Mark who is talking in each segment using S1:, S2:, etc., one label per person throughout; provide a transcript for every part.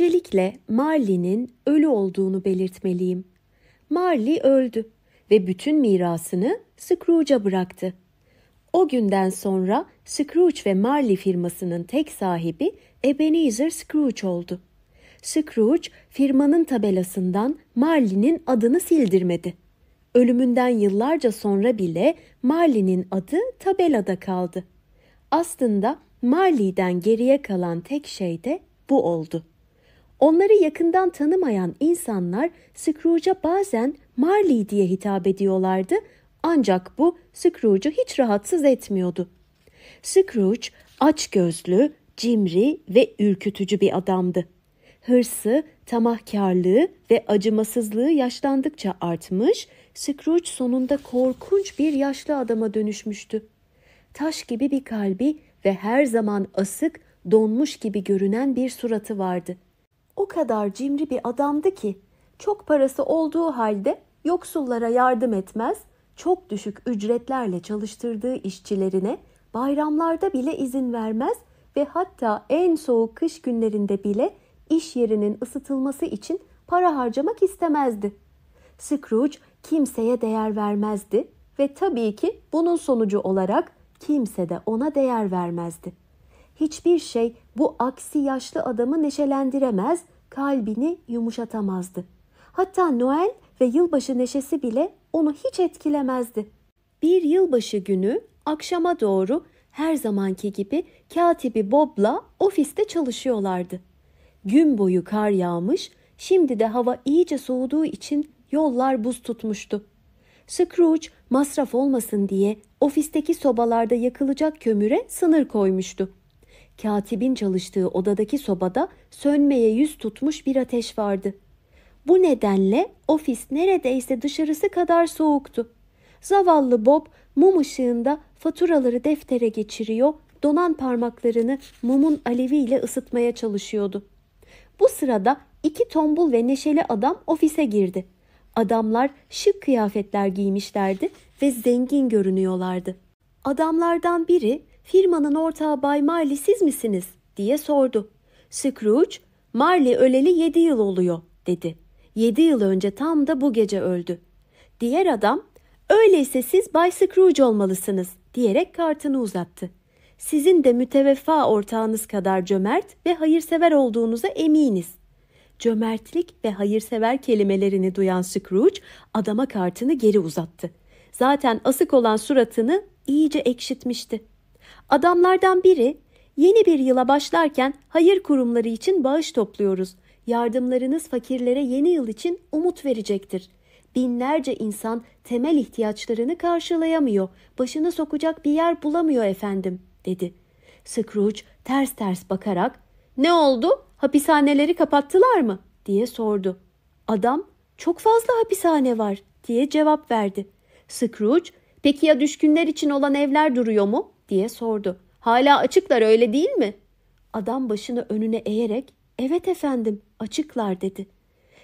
S1: Öncelikle Marley'nin ölü olduğunu belirtmeliyim. Marley öldü ve bütün mirasını Scrooge'a bıraktı. O günden sonra Scrooge ve Marley firmasının tek sahibi Ebenezer Scrooge oldu. Scrooge firmanın tabelasından Marley'nin adını sildirmedi. Ölümünden yıllarca sonra bile Marley'nin adı tabelada kaldı. Aslında Marley'den geriye kalan tek şey de bu oldu. Onları yakından tanımayan insanlar Scrooge'a bazen Marley diye hitap ediyorlardı ancak bu Scrooge'u hiç rahatsız etmiyordu. Scrooge aç gözlü, cimri ve ürkütücü bir adamdı. Hırsı, tamahkarlığı ve acımasızlığı yaşlandıkça artmış, Scrooge sonunda korkunç bir yaşlı adama dönüşmüştü. Taş gibi bir kalbi ve her zaman asık, donmuş gibi görünen bir suratı vardı.'' o kadar cimri bir adamdı ki çok parası olduğu halde yoksullara yardım etmez, çok düşük ücretlerle çalıştırdığı işçilerine bayramlarda bile izin vermez ve hatta en soğuk kış günlerinde bile iş yerinin ısıtılması için para harcamak istemezdi. Scrooge kimseye değer vermezdi ve tabii ki bunun sonucu olarak kimse de ona değer vermezdi. Hiçbir şey bu aksi yaşlı adamı neşelendiremez kalbini yumuşatamazdı. Hatta Noel ve yılbaşı neşesi bile onu hiç etkilemezdi. Bir yılbaşı günü akşama doğru her zamanki gibi katibi Bob'la ofiste çalışıyorlardı. Gün boyu kar yağmış, şimdi de hava iyice soğuduğu için yollar buz tutmuştu. Scrooge masraf olmasın diye ofisteki sobalarda yakılacak kömüre sınır koymuştu katibin çalıştığı odadaki sobada sönmeye yüz tutmuş bir ateş vardı. Bu nedenle ofis neredeyse dışarısı kadar soğuktu. Zavallı Bob mum ışığında faturaları deftere geçiriyor, donan parmaklarını mumun aleviyle ısıtmaya çalışıyordu. Bu sırada iki tombul ve neşeli adam ofise girdi. Adamlar şık kıyafetler giymişlerdi ve zengin görünüyorlardı. Adamlardan biri firmanın ortağı Bay Marley siz misiniz diye sordu. Scrooge, Marley öleli yedi yıl oluyor dedi. Yedi yıl önce tam da bu gece öldü. Diğer adam, öyleyse siz Bay Scrooge olmalısınız diyerek kartını uzattı. Sizin de müteveffa ortağınız kadar cömert ve hayırsever olduğunuza eminiz. Cömertlik ve hayırsever kelimelerini duyan Scrooge adama kartını geri uzattı. Zaten asık olan suratını iyice ekşitmişti. Adamlardan biri yeni bir yıla başlarken hayır kurumları için bağış topluyoruz. Yardımlarınız fakirlere yeni yıl için umut verecektir. Binlerce insan temel ihtiyaçlarını karşılayamıyor, başını sokacak bir yer bulamıyor efendim, dedi. Scrooge ters ters bakarak ne oldu? Hapishaneleri kapattılar mı? diye sordu. Adam çok fazla hapishane var diye cevap verdi. Scrooge peki ya düşkünler için olan evler duruyor mu? diye sordu. Hala açıklar öyle değil mi? Adam başını önüne eğerek evet efendim açıklar dedi.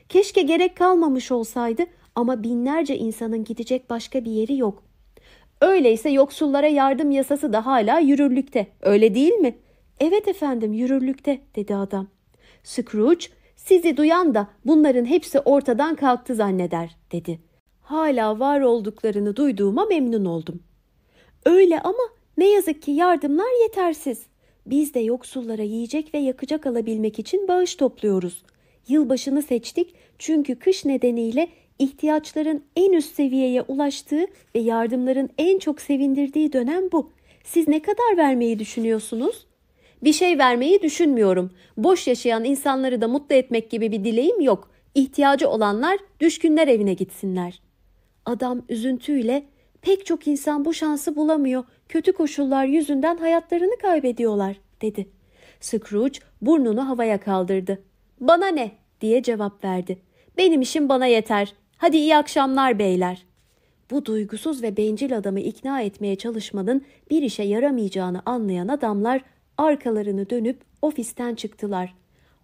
S1: Keşke gerek kalmamış olsaydı ama binlerce insanın gidecek başka bir yeri yok. Öyleyse yoksullara yardım yasası da hala yürürlükte öyle değil mi? Evet efendim yürürlükte dedi adam. Scrooge sizi duyan da bunların hepsi ortadan kalktı zanneder dedi. Hala var olduklarını duyduğuma memnun oldum. Öyle ama ne yazık ki yardımlar yetersiz. Biz de yoksullara yiyecek ve yakacak alabilmek için bağış topluyoruz. Yılbaşını seçtik çünkü kış nedeniyle ihtiyaçların en üst seviyeye ulaştığı ve yardımların en çok sevindirdiği dönem bu. Siz ne kadar vermeyi düşünüyorsunuz? Bir şey vermeyi düşünmüyorum. Boş yaşayan insanları da mutlu etmek gibi bir dileğim yok. İhtiyacı olanlar düşkünler evine gitsinler. Adam üzüntüyle Pek çok insan bu şansı bulamıyor. Kötü koşullar yüzünden hayatlarını kaybediyorlar dedi. Scrooge burnunu havaya kaldırdı. Bana ne diye cevap verdi. Benim işim bana yeter. Hadi iyi akşamlar beyler. Bu duygusuz ve bencil adamı ikna etmeye çalışmanın bir işe yaramayacağını anlayan adamlar arkalarını dönüp ofisten çıktılar.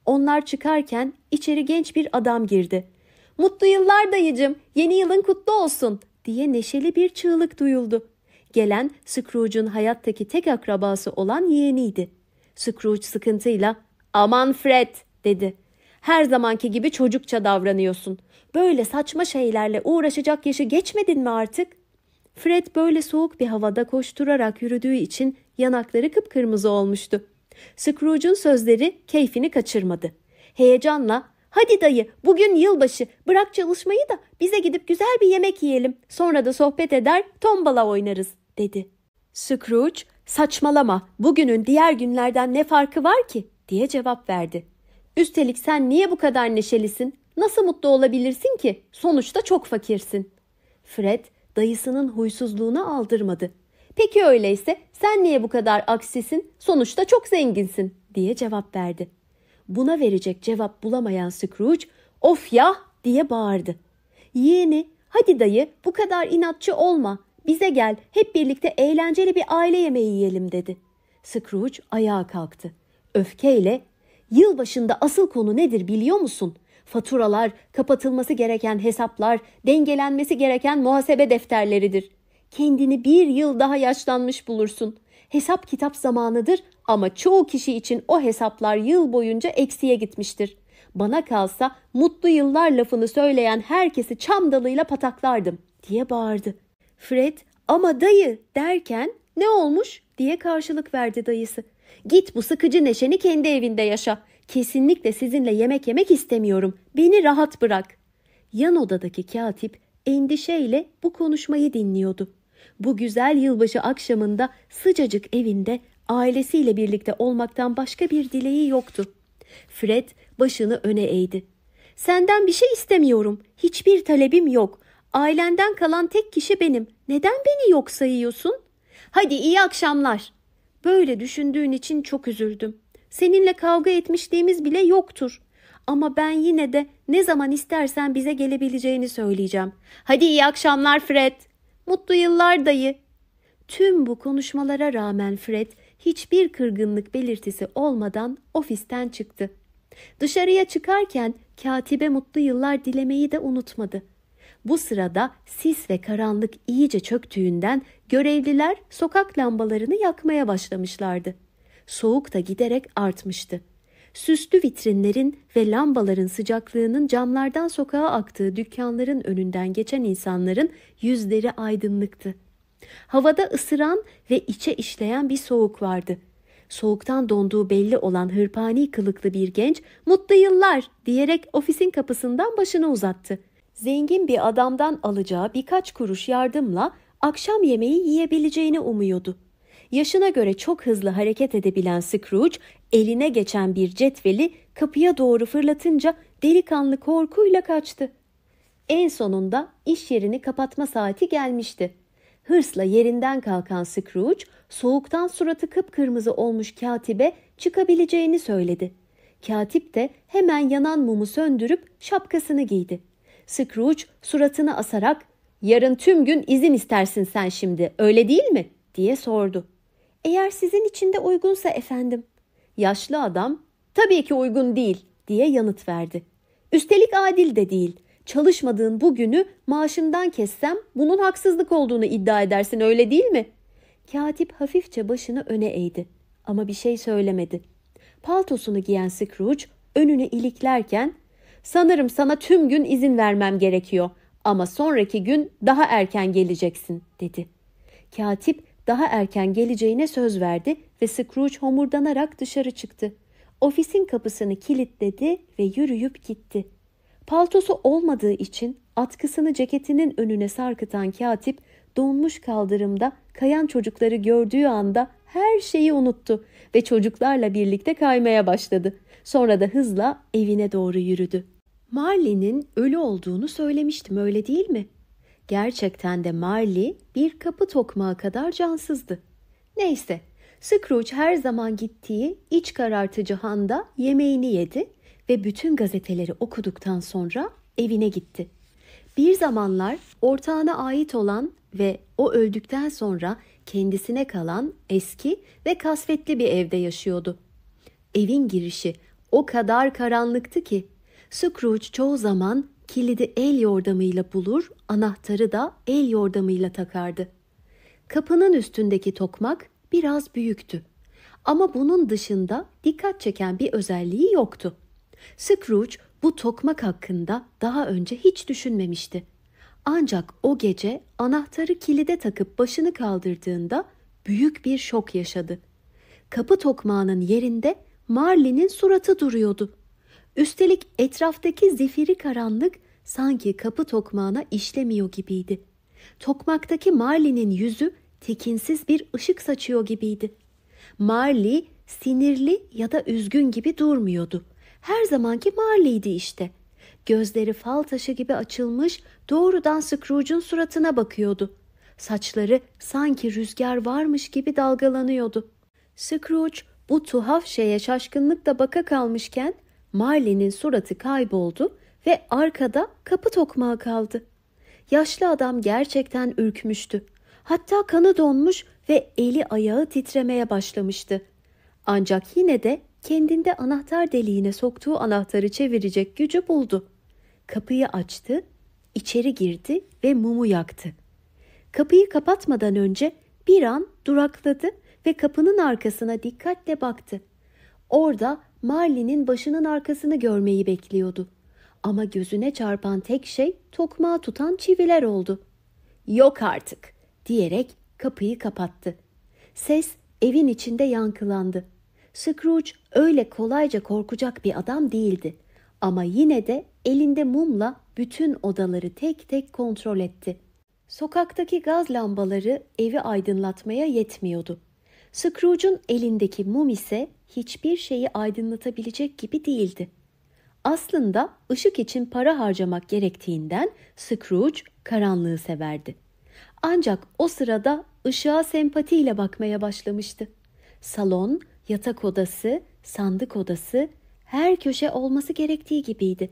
S1: Onlar çıkarken içeri genç bir adam girdi. Mutlu yıllar dayıcım, yeni yılın kutlu olsun diye neşeli bir çığlık duyuldu. Gelen Scrooge'un hayattaki tek akrabası olan yeğeniydi. Scrooge sıkıntıyla ''Aman Fred'' dedi. ''Her zamanki gibi çocukça davranıyorsun. Böyle saçma şeylerle uğraşacak yaşı geçmedin mi artık?'' Fred böyle soğuk bir havada koşturarak yürüdüğü için yanakları kıpkırmızı olmuştu. Scrooge'un sözleri keyfini kaçırmadı. Heyecanla Hadi dayı bugün yılbaşı bırak çalışmayı da bize gidip güzel bir yemek yiyelim. Sonra da sohbet eder tombala oynarız dedi. Scrooge saçmalama bugünün diğer günlerden ne farkı var ki diye cevap verdi. Üstelik sen niye bu kadar neşelisin? Nasıl mutlu olabilirsin ki? Sonuçta çok fakirsin. Fred dayısının huysuzluğuna aldırmadı. Peki öyleyse sen niye bu kadar aksisin? Sonuçta çok zenginsin diye cevap verdi. Buna verecek cevap bulamayan Scrooge of ya diye bağırdı. Yeğeni hadi dayı bu kadar inatçı olma bize gel hep birlikte eğlenceli bir aile yemeği yiyelim dedi. Scrooge ayağa kalktı. Öfkeyle yılbaşında asıl konu nedir biliyor musun? Faturalar, kapatılması gereken hesaplar, dengelenmesi gereken muhasebe defterleridir. Kendini bir yıl daha yaşlanmış bulursun hesap kitap zamanıdır ama çoğu kişi için o hesaplar yıl boyunca eksiye gitmiştir. Bana kalsa mutlu yıllar lafını söyleyen herkesi çam dalıyla pataklardım diye bağırdı. Fred ama dayı derken ne olmuş diye karşılık verdi dayısı. Git bu sıkıcı neşeni kendi evinde yaşa. Kesinlikle sizinle yemek yemek istemiyorum. Beni rahat bırak. Yan odadaki katip endişeyle bu konuşmayı dinliyordu bu güzel yılbaşı akşamında sıcacık evinde ailesiyle birlikte olmaktan başka bir dileği yoktu. Fred başını öne eğdi. Senden bir şey istemiyorum. Hiçbir talebim yok. Ailenden kalan tek kişi benim. Neden beni yok sayıyorsun? Hadi iyi akşamlar. Böyle düşündüğün için çok üzüldüm. Seninle kavga etmişliğimiz bile yoktur. Ama ben yine de ne zaman istersen bize gelebileceğini söyleyeceğim. Hadi iyi akşamlar Fred.'' Mutlu yıllar dayı. Tüm bu konuşmalara rağmen Fred hiçbir kırgınlık belirtisi olmadan ofisten çıktı. Dışarıya çıkarken katibe mutlu yıllar dilemeyi de unutmadı. Bu sırada sis ve karanlık iyice çöktüğünden görevliler sokak lambalarını yakmaya başlamışlardı. Soğuk da giderek artmıştı süslü vitrinlerin ve lambaların sıcaklığının camlardan sokağa aktığı dükkanların önünden geçen insanların yüzleri aydınlıktı. Havada ısıran ve içe işleyen bir soğuk vardı. Soğuktan donduğu belli olan hırpani kılıklı bir genç mutlu yıllar diyerek ofisin kapısından başını uzattı. Zengin bir adamdan alacağı birkaç kuruş yardımla akşam yemeği yiyebileceğini umuyordu. Yaşına göre çok hızlı hareket edebilen Scrooge eline geçen bir cetveli kapıya doğru fırlatınca delikanlı korkuyla kaçtı. En sonunda iş yerini kapatma saati gelmişti. Hırsla yerinden kalkan Scrooge soğuktan suratı kıpkırmızı olmuş katibe çıkabileceğini söyledi. Katip de hemen yanan mumu söndürüp şapkasını giydi. Scrooge suratını asarak yarın tüm gün izin istersin sen şimdi öyle değil mi diye sordu. Eğer sizin için de uygunsa efendim. Yaşlı adam tabii ki uygun değil diye yanıt verdi. Üstelik adil de değil. Çalışmadığın bu günü maaşından kessem bunun haksızlık olduğunu iddia edersin öyle değil mi? Katip hafifçe başını öne eğdi ama bir şey söylemedi. Paltosunu giyen Scrooge önünü iliklerken sanırım sana tüm gün izin vermem gerekiyor ama sonraki gün daha erken geleceksin dedi. Katip daha erken geleceğine söz verdi ve Scrooge homurdanarak dışarı çıktı. Ofisin kapısını kilitledi ve yürüyüp gitti. Paltosu olmadığı için atkısını ceketinin önüne sarkıtan katip donmuş kaldırımda kayan çocukları gördüğü anda her şeyi unuttu ve çocuklarla birlikte kaymaya başladı. Sonra da hızla evine doğru yürüdü. Marley'nin ölü olduğunu söylemiştim öyle değil mi? Gerçekten de Marley bir kapı tokmağı kadar cansızdı. Neyse, Scrooge her zaman gittiği iç karartıcı handa yemeğini yedi ve bütün gazeteleri okuduktan sonra evine gitti. Bir zamanlar ortağına ait olan ve o öldükten sonra kendisine kalan eski ve kasvetli bir evde yaşıyordu. Evin girişi o kadar karanlıktı ki Scrooge çoğu zaman kilidi el yordamıyla bulur, anahtarı da el yordamıyla takardı. Kapının üstündeki tokmak biraz büyüktü. Ama bunun dışında dikkat çeken bir özelliği yoktu. Scrooge bu tokmak hakkında daha önce hiç düşünmemişti. Ancak o gece anahtarı kilide takıp başını kaldırdığında büyük bir şok yaşadı. Kapı tokmağının yerinde Marlin'in suratı duruyordu. Üstelik etraftaki zifiri karanlık sanki kapı tokmağına işlemiyor gibiydi. Tokmaktaki Marley'nin yüzü tekinsiz bir ışık saçıyor gibiydi. Marley sinirli ya da üzgün gibi durmuyordu. Her zamanki Marley'di işte. Gözleri fal taşı gibi açılmış doğrudan Scrooge'un suratına bakıyordu. Saçları sanki rüzgar varmış gibi dalgalanıyordu. Scrooge bu tuhaf şeye şaşkınlıkla baka kalmışken Marley'nin suratı kayboldu ve arkada kapı tokmağı kaldı. Yaşlı adam gerçekten ürkmüştü. Hatta kanı donmuş ve eli ayağı titremeye başlamıştı. Ancak yine de kendinde anahtar deliğine soktuğu anahtarı çevirecek gücü buldu. Kapıyı açtı, içeri girdi ve mumu yaktı. Kapıyı kapatmadan önce bir an durakladı ve kapının arkasına dikkatle baktı. Orada Marley'nin başının arkasını görmeyi bekliyordu. Ama gözüne çarpan tek şey tokmağı tutan çiviler oldu. Yok artık diyerek kapıyı kapattı. Ses evin içinde yankılandı. Scrooge öyle kolayca korkacak bir adam değildi. Ama yine de elinde mumla bütün odaları tek tek kontrol etti. Sokaktaki gaz lambaları evi aydınlatmaya yetmiyordu. Scrooge'un elindeki mum ise hiçbir şeyi aydınlatabilecek gibi değildi. Aslında ışık için para harcamak gerektiğinden Scrooge karanlığı severdi. Ancak o sırada ışığa sempatiyle bakmaya başlamıştı. Salon, yatak odası, sandık odası her köşe olması gerektiği gibiydi.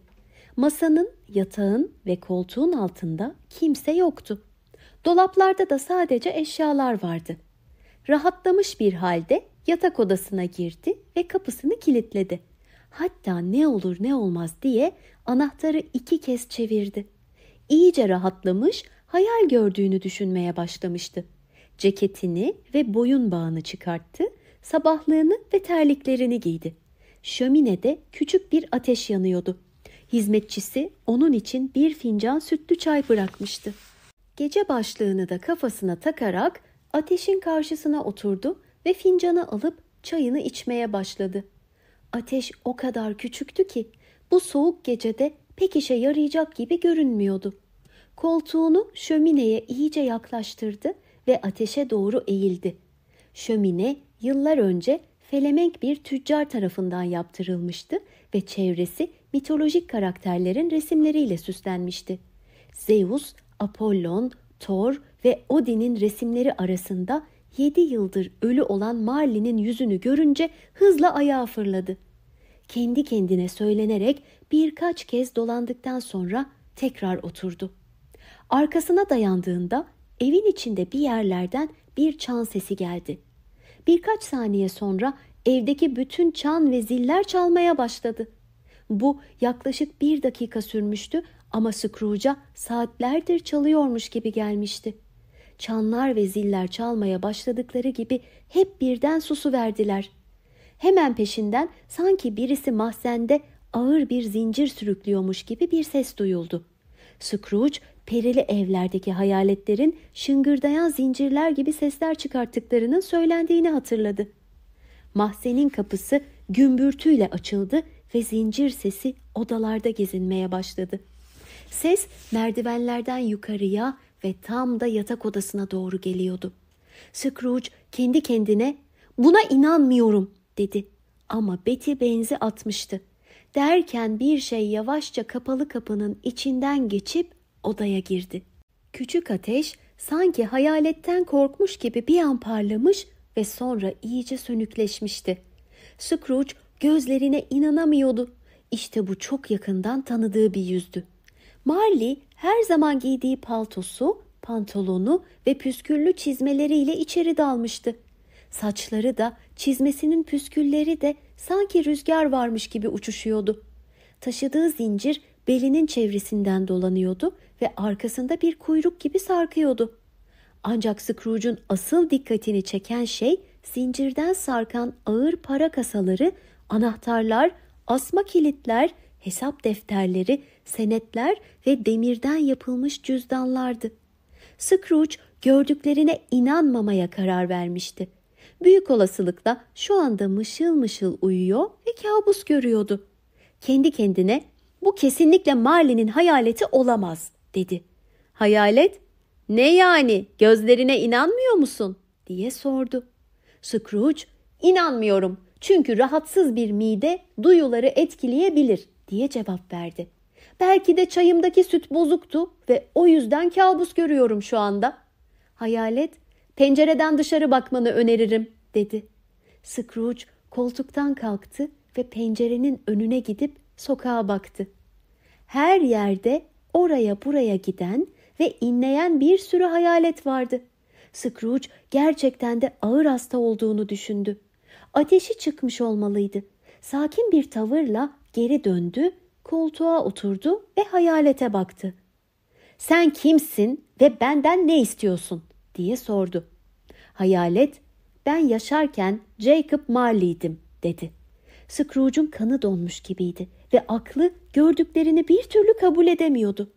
S1: Masanın, yatağın ve koltuğun altında kimse yoktu. Dolaplarda da sadece eşyalar vardı. Rahatlamış bir halde yatak odasına girdi ve kapısını kilitledi. Hatta ne olur ne olmaz diye anahtarı iki kez çevirdi. İyice rahatlamış, hayal gördüğünü düşünmeye başlamıştı. Ceketini ve boyun bağını çıkarttı, sabahlığını ve terliklerini giydi. Şöminede küçük bir ateş yanıyordu. Hizmetçisi onun için bir fincan sütlü çay bırakmıştı. Gece başlığını da kafasına takarak ateşin karşısına oturdu ve fincanı alıp çayını içmeye başladı. Ateş o kadar küçüktü ki bu soğuk gecede pek işe yarayacak gibi görünmüyordu. Koltuğunu şömineye iyice yaklaştırdı ve ateşe doğru eğildi. Şömine yıllar önce felemenk bir tüccar tarafından yaptırılmıştı ve çevresi mitolojik karakterlerin resimleriyle süslenmişti. Zeus, Apollon, Thor ve Odin'in resimleri arasında Yedi yıldır ölü olan Marlin'in yüzünü görünce hızla ayağa fırladı. Kendi kendine söylenerek birkaç kez dolandıktan sonra tekrar oturdu. Arkasına dayandığında evin içinde bir yerlerden bir çan sesi geldi. Birkaç saniye sonra evdeki bütün çan ve ziller çalmaya başladı. Bu yaklaşık bir dakika sürmüştü ama Scrooge'a saatlerdir çalıyormuş gibi gelmişti.'' çanlar ve ziller çalmaya başladıkları gibi hep birden susu verdiler. Hemen peşinden sanki birisi mahzende ağır bir zincir sürüklüyormuş gibi bir ses duyuldu. Scrooge perili evlerdeki hayaletlerin şıngırdayan zincirler gibi sesler çıkarttıklarının söylendiğini hatırladı. Mahzenin kapısı gümbürtüyle açıldı ve zincir sesi odalarda gezinmeye başladı. Ses merdivenlerden yukarıya ve tam da yatak odasına doğru geliyordu. Scrooge kendi kendine buna inanmıyorum dedi ama Betty benzi atmıştı. Derken bir şey yavaşça kapalı kapının içinden geçip odaya girdi. Küçük ateş sanki hayaletten korkmuş gibi bir an parlamış ve sonra iyice sönükleşmişti. Scrooge gözlerine inanamıyordu. İşte bu çok yakından tanıdığı bir yüzdü. Marley her zaman giydiği paltosu, pantolonu ve püsküllü çizmeleriyle içeri dalmıştı. Saçları da, çizmesinin püskülleri de sanki rüzgar varmış gibi uçuşuyordu. Taşıdığı zincir belinin çevresinden dolanıyordu ve arkasında bir kuyruk gibi sarkıyordu. Ancak Scrooge'un asıl dikkatini çeken şey zincirden sarkan ağır para kasaları, anahtarlar, asma kilitler, hesap defterleri senetler ve demirden yapılmış cüzdanlardı. Scrooge gördüklerine inanmamaya karar vermişti. Büyük olasılıkla şu anda mışıl mışıl uyuyor ve kabus görüyordu. Kendi kendine bu kesinlikle Marlin'in hayaleti olamaz dedi. Hayalet ne yani gözlerine inanmıyor musun diye sordu. Scrooge inanmıyorum çünkü rahatsız bir mide duyuları etkileyebilir diye cevap verdi. Belki de çayımdaki süt bozuktu ve o yüzden kabus görüyorum şu anda. Hayalet, pencereden dışarı bakmanı öneririm, dedi. Scrooge koltuktan kalktı ve pencerenin önüne gidip sokağa baktı. Her yerde oraya buraya giden ve inleyen bir sürü hayalet vardı. Scrooge gerçekten de ağır hasta olduğunu düşündü. Ateşi çıkmış olmalıydı. Sakin bir tavırla geri döndü Koltuğa oturdu ve hayalete baktı. Sen kimsin ve benden ne istiyorsun diye sordu. Hayalet ben yaşarken Jacob Marley'dim dedi. Scrooge'un kanı donmuş gibiydi ve aklı gördüklerini bir türlü kabul edemiyordu.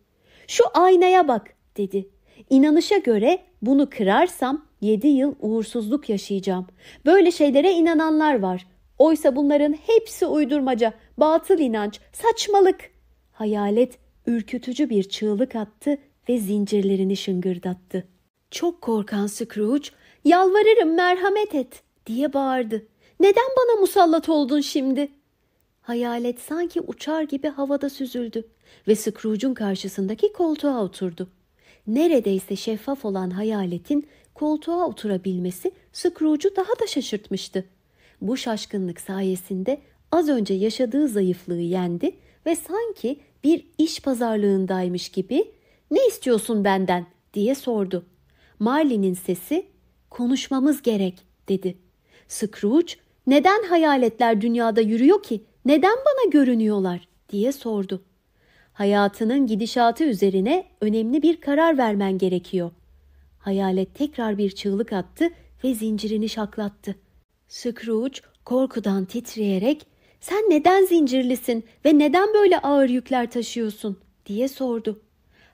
S1: Şu aynaya bak dedi. İnanışa göre bunu kırarsam yedi yıl uğursuzluk yaşayacağım. Böyle şeylere inananlar var. Oysa bunların hepsi uydurmaca, batıl inanç, saçmalık. Hayalet ürkütücü bir çığlık attı ve zincirlerini şıngırdattı. Çok korkan Scrooge, yalvarırım merhamet et diye bağırdı. Neden bana musallat oldun şimdi? Hayalet sanki uçar gibi havada süzüldü ve Scrooge'un karşısındaki koltuğa oturdu. Neredeyse şeffaf olan hayaletin koltuğa oturabilmesi Scrooge'u daha da şaşırtmıştı. Bu şaşkınlık sayesinde az önce yaşadığı zayıflığı yendi ve sanki bir iş pazarlığındaymış gibi "Ne istiyorsun benden?" diye sordu. Marlin'in sesi "Konuşmamız gerek." dedi. Scrooge "Neden hayaletler dünyada yürüyor ki? Neden bana görünüyorlar?" diye sordu. Hayatının gidişatı üzerine önemli bir karar vermen gerekiyor. Hayalet tekrar bir çığlık attı ve zincirini şaklattı. Scrooge korkudan titreyerek sen neden zincirlisin ve neden böyle ağır yükler taşıyorsun diye sordu.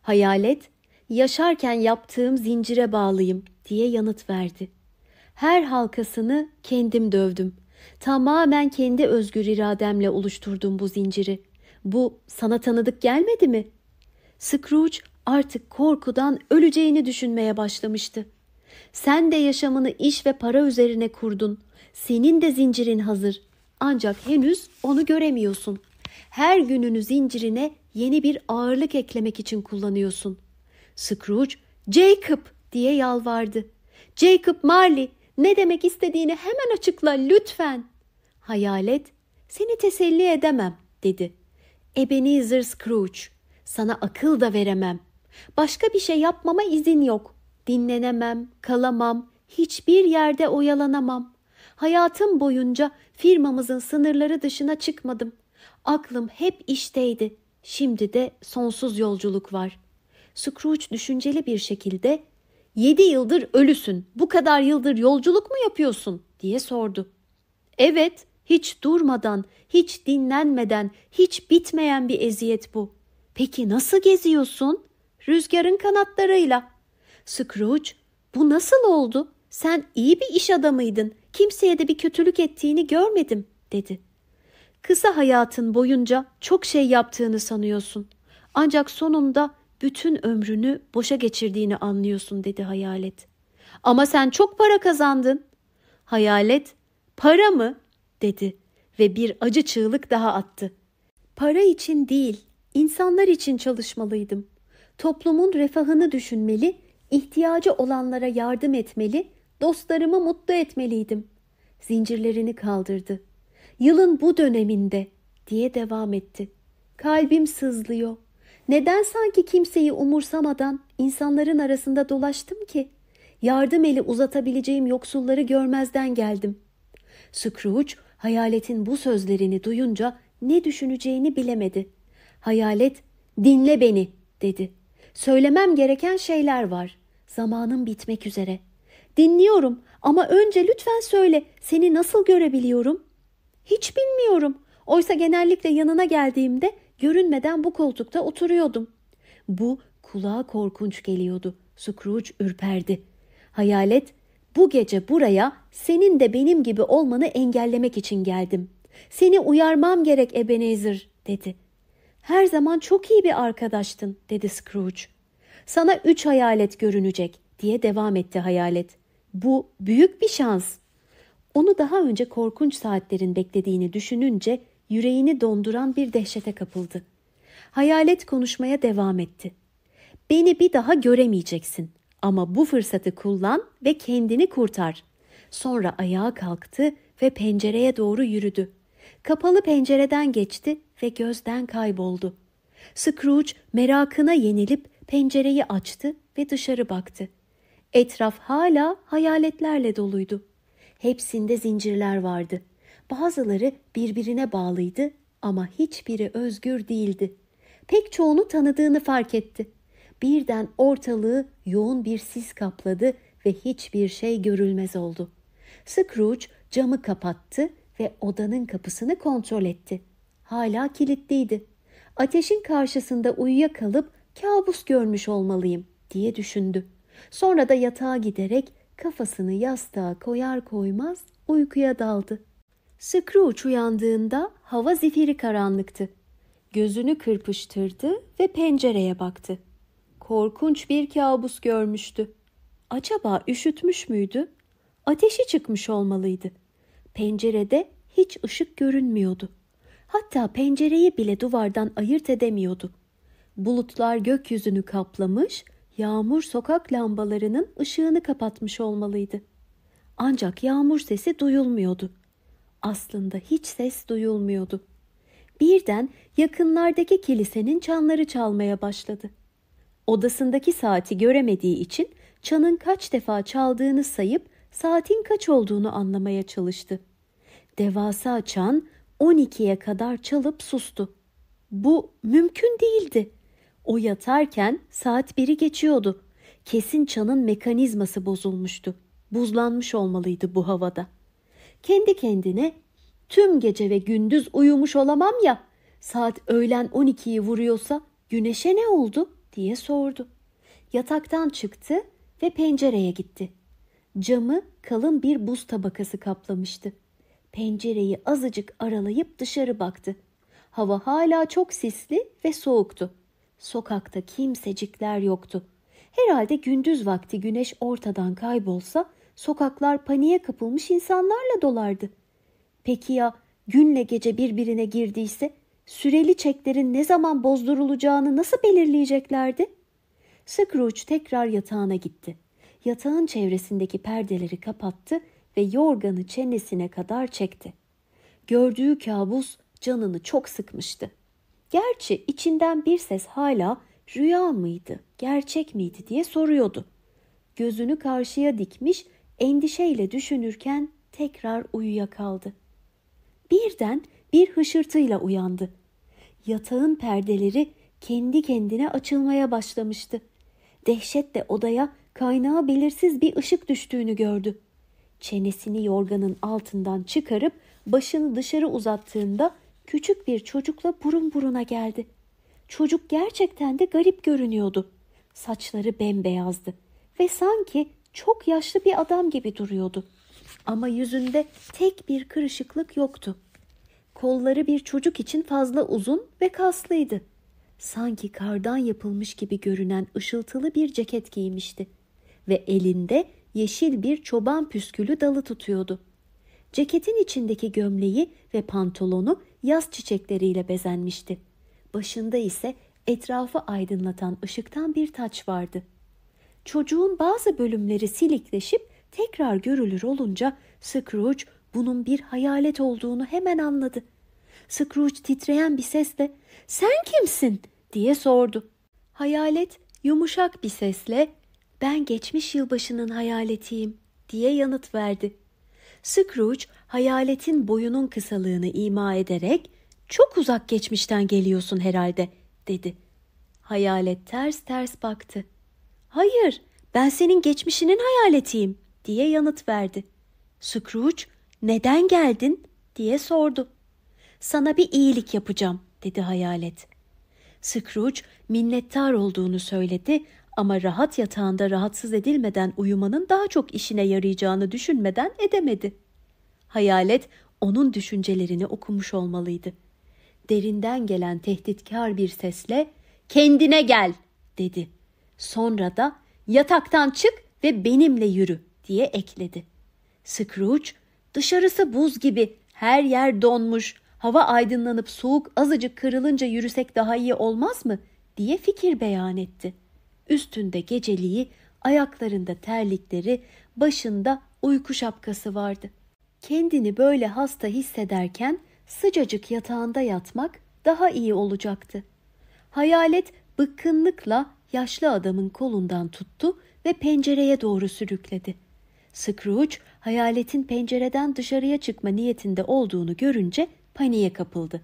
S1: Hayalet yaşarken yaptığım zincire bağlıyım diye yanıt verdi. Her halkasını kendim dövdüm. Tamamen kendi özgür irademle oluşturdum bu zinciri. Bu sana tanıdık gelmedi mi? Scrooge artık korkudan öleceğini düşünmeye başlamıştı. Sen de yaşamını iş ve para üzerine kurdun. Senin de zincirin hazır. Ancak henüz onu göremiyorsun. Her gününü zincirine yeni bir ağırlık eklemek için kullanıyorsun. Scrooge, Jacob diye yalvardı. Jacob Marley, ne demek istediğini hemen açıkla lütfen. Hayalet, seni teselli edemem dedi. Ebenezer Scrooge, sana akıl da veremem. Başka bir şey yapmama izin yok. Dinlenemem, kalamam, hiçbir yerde oyalanamam. Hayatım boyunca firmamızın sınırları dışına çıkmadım. Aklım hep işteydi. Şimdi de sonsuz yolculuk var. Scrooge düşünceli bir şekilde ''Yedi yıldır ölüsün, bu kadar yıldır yolculuk mu yapıyorsun?'' diye sordu. ''Evet, hiç durmadan, hiç dinlenmeden, hiç bitmeyen bir eziyet bu. Peki nasıl geziyorsun? Rüzgarın kanatlarıyla. Scrooge, bu nasıl oldu? Sen iyi bir iş adamıydın kimseye de bir kötülük ettiğini görmedim dedi. Kısa hayatın boyunca çok şey yaptığını sanıyorsun. Ancak sonunda bütün ömrünü boşa geçirdiğini anlıyorsun dedi hayalet. Ama sen çok para kazandın. Hayalet para mı dedi ve bir acı çığlık daha attı. Para için değil, insanlar için çalışmalıydım. Toplumun refahını düşünmeli, ihtiyacı olanlara yardım etmeli Dostlarımı mutlu etmeliydim. Zincirlerini kaldırdı. Yılın bu döneminde diye devam etti. Kalbim sızlıyor. Neden sanki kimseyi umursamadan insanların arasında dolaştım ki? Yardım eli uzatabileceğim yoksulları görmezden geldim. Scrooge hayaletin bu sözlerini duyunca ne düşüneceğini bilemedi. Hayalet dinle beni dedi. Söylemem gereken şeyler var. Zamanım bitmek üzere.'' Dinliyorum ama önce lütfen söyle seni nasıl görebiliyorum? Hiç bilmiyorum. Oysa genellikle yanına geldiğimde görünmeden bu koltukta oturuyordum. Bu kulağa korkunç geliyordu. Scrooge ürperdi. Hayalet, bu gece buraya senin de benim gibi olmanı engellemek için geldim. Seni uyarmam gerek Ebenezer, dedi. Her zaman çok iyi bir arkadaştın, dedi Scrooge. Sana üç hayalet görünecek, diye devam etti hayalet. Bu büyük bir şans. Onu daha önce korkunç saatlerin beklediğini düşününce yüreğini donduran bir dehşete kapıldı. Hayalet konuşmaya devam etti. Beni bir daha göremeyeceksin ama bu fırsatı kullan ve kendini kurtar. Sonra ayağa kalktı ve pencereye doğru yürüdü. Kapalı pencereden geçti ve gözden kayboldu. Scrooge merakına yenilip pencereyi açtı ve dışarı baktı. Etraf hala hayaletlerle doluydu. Hepsinde zincirler vardı. Bazıları birbirine bağlıydı ama hiçbiri özgür değildi. Pek çoğunu tanıdığını fark etti. Birden ortalığı yoğun bir sis kapladı ve hiçbir şey görülmez oldu. Scrooge camı kapattı ve odanın kapısını kontrol etti. Hala kilitliydi. Ateşin karşısında uyuyakalıp kabus görmüş olmalıyım diye düşündü. Sonra da yatağa giderek kafasını yastığa koyar koymaz uykuya daldı. Scrooge uyandığında hava zifiri karanlıktı. Gözünü kırpıştırdı ve pencereye baktı. Korkunç bir kabus görmüştü. Acaba üşütmüş müydü? Ateşi çıkmış olmalıydı. Pencerede hiç ışık görünmüyordu. Hatta pencereyi bile duvardan ayırt edemiyordu. Bulutlar gökyüzünü kaplamış, Yağmur sokak lambalarının ışığını kapatmış olmalıydı. Ancak yağmur sesi duyulmuyordu. Aslında hiç ses duyulmuyordu. Birden yakınlardaki kilisenin çanları çalmaya başladı. Odasındaki saati göremediği için çanın kaç defa çaldığını sayıp saatin kaç olduğunu anlamaya çalıştı. Devasa çan 12'ye kadar çalıp sustu. Bu mümkün değildi. O yatarken saat biri geçiyordu. Kesin çanın mekanizması bozulmuştu. Buzlanmış olmalıydı bu havada. Kendi kendine tüm gece ve gündüz uyumuş olamam ya. Saat öğlen 12'yi vuruyorsa güneşe ne oldu diye sordu. Yataktan çıktı ve pencereye gitti. Camı kalın bir buz tabakası kaplamıştı. Pencereyi azıcık aralayıp dışarı baktı. Hava hala çok sisli ve soğuktu. Sokakta kimsecikler yoktu. Herhalde gündüz vakti güneş ortadan kaybolsa sokaklar paniğe kapılmış insanlarla dolardı. Peki ya günle gece birbirine girdiyse süreli çeklerin ne zaman bozdurulacağını nasıl belirleyeceklerdi? Scrooge tekrar yatağına gitti. Yatağın çevresindeki perdeleri kapattı ve yorganı çenesine kadar çekti. Gördüğü kabus canını çok sıkmıştı. Gerçi içinden bir ses hala rüya mıydı, gerçek miydi diye soruyordu. Gözünü karşıya dikmiş endişeyle düşünürken tekrar uyuyakaldı. Birden bir hışırtıyla uyandı. Yatağın perdeleri kendi kendine açılmaya başlamıştı. Dehşetle odaya kaynağı belirsiz bir ışık düştüğünü gördü. Çenesini yorganın altından çıkarıp başını dışarı uzattığında küçük bir çocukla burun buruna geldi. Çocuk gerçekten de garip görünüyordu. Saçları bembeyazdı ve sanki çok yaşlı bir adam gibi duruyordu. Ama yüzünde tek bir kırışıklık yoktu. Kolları bir çocuk için fazla uzun ve kaslıydı. Sanki kardan yapılmış gibi görünen ışıltılı bir ceket giymişti ve elinde yeşil bir çoban püskülü dalı tutuyordu. Ceketin içindeki gömleği ve pantolonu yaz çiçekleriyle bezenmişti. Başında ise etrafı aydınlatan ışıktan bir taç vardı. Çocuğun bazı bölümleri silikleşip tekrar görülür olunca Scrooge bunun bir hayalet olduğunu hemen anladı. Scrooge titreyen bir sesle "Sen kimsin?" diye sordu. Hayalet yumuşak bir sesle "Ben geçmiş yılbaşının hayaletiyim." diye yanıt verdi. Scrooge hayaletin boyunun kısalığını ima ederek çok uzak geçmişten geliyorsun herhalde dedi. Hayalet ters ters baktı. Hayır ben senin geçmişinin hayaletiyim diye yanıt verdi. Scrooge neden geldin diye sordu. Sana bir iyilik yapacağım dedi hayalet. Scrooge minnettar olduğunu söyledi ama rahat yatağında rahatsız edilmeden uyumanın daha çok işine yarayacağını düşünmeden edemedi. Hayalet onun düşüncelerini okumuş olmalıydı. Derinden gelen tehditkar bir sesle "Kendine gel." dedi. Sonra da "Yataktan çık ve benimle yürü." diye ekledi. Scrooge, "Dışarısı buz gibi, her yer donmuş. Hava aydınlanıp soğuk azıcık kırılınca yürüsek daha iyi olmaz mı?" diye fikir beyan etti üstünde geceliği, ayaklarında terlikleri, başında uyku şapkası vardı. Kendini böyle hasta hissederken sıcacık yatağında yatmak daha iyi olacaktı. Hayalet bıkkınlıkla yaşlı adamın kolundan tuttu ve pencereye doğru sürükledi. Scrooge hayaletin pencereden dışarıya çıkma niyetinde olduğunu görünce paniğe kapıldı.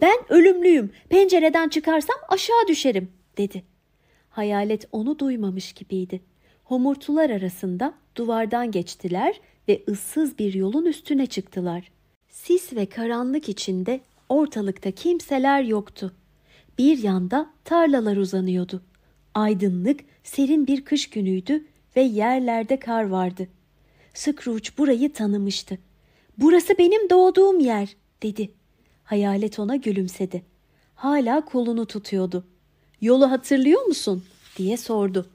S1: Ben ölümlüyüm. Pencereden çıkarsam aşağı düşerim dedi. Hayalet onu duymamış gibiydi. Homurtular arasında duvardan geçtiler ve ıssız bir yolun üstüne çıktılar. Sis ve karanlık içinde ortalıkta kimseler yoktu. Bir yanda tarlalar uzanıyordu. Aydınlık, serin bir kış günüydü ve yerlerde kar vardı. Scrooge burayı tanımıştı. ''Burası benim doğduğum yer.'' dedi. Hayalet ona gülümsedi. Hala kolunu tutuyordu. Yolu hatırlıyor musun?" diye sordu.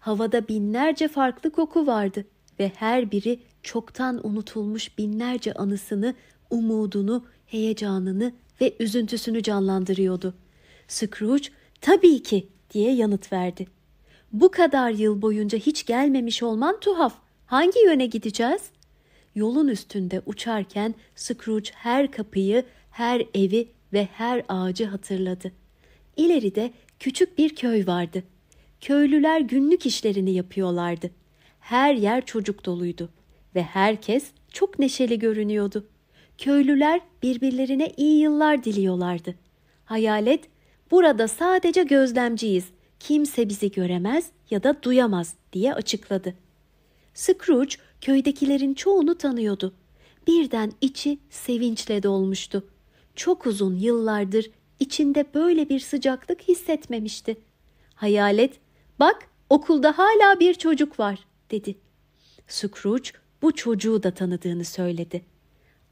S1: Havada binlerce farklı koku vardı ve her biri çoktan unutulmuş binlerce anısını, umudunu, heyecanını ve üzüntüsünü canlandırıyordu. Scrooge tabii ki diye yanıt verdi. Bu kadar yıl boyunca hiç gelmemiş olman tuhaf. Hangi yöne gideceğiz? Yolun üstünde uçarken Scrooge her kapıyı, her evi ve her ağacı hatırladı. İleride Küçük bir köy vardı. Köylüler günlük işlerini yapıyorlardı. Her yer çocuk doluydu ve herkes çok neşeli görünüyordu. Köylüler birbirlerine iyi yıllar diliyorlardı. Hayalet, burada sadece gözlemciyiz, kimse bizi göremez ya da duyamaz diye açıkladı. Scrooge köydekilerin çoğunu tanıyordu. Birden içi sevinçle dolmuştu. Çok uzun yıllardır içinde böyle bir sıcaklık hissetmemişti. Hayalet, bak okulda hala bir çocuk var dedi. Scrooge bu çocuğu da tanıdığını söyledi.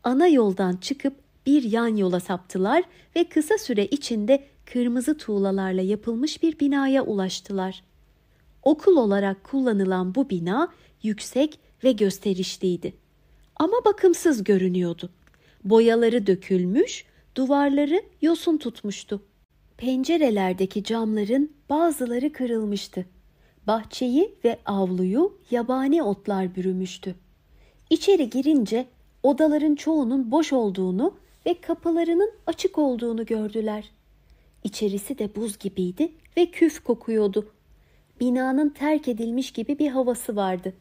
S1: Ana yoldan çıkıp bir yan yola saptılar ve kısa süre içinde kırmızı tuğlalarla yapılmış bir binaya ulaştılar. Okul olarak kullanılan bu bina yüksek ve gösterişliydi. Ama bakımsız görünüyordu. Boyaları dökülmüş, Duvarları yosun tutmuştu. Pencerelerdeki camların bazıları kırılmıştı. Bahçeyi ve avluyu yabani otlar bürümüştü. İçeri girince odaların çoğunun boş olduğunu ve kapılarının açık olduğunu gördüler. İçerisi de buz gibiydi ve küf kokuyordu. Binanın terk edilmiş gibi bir havası vardı.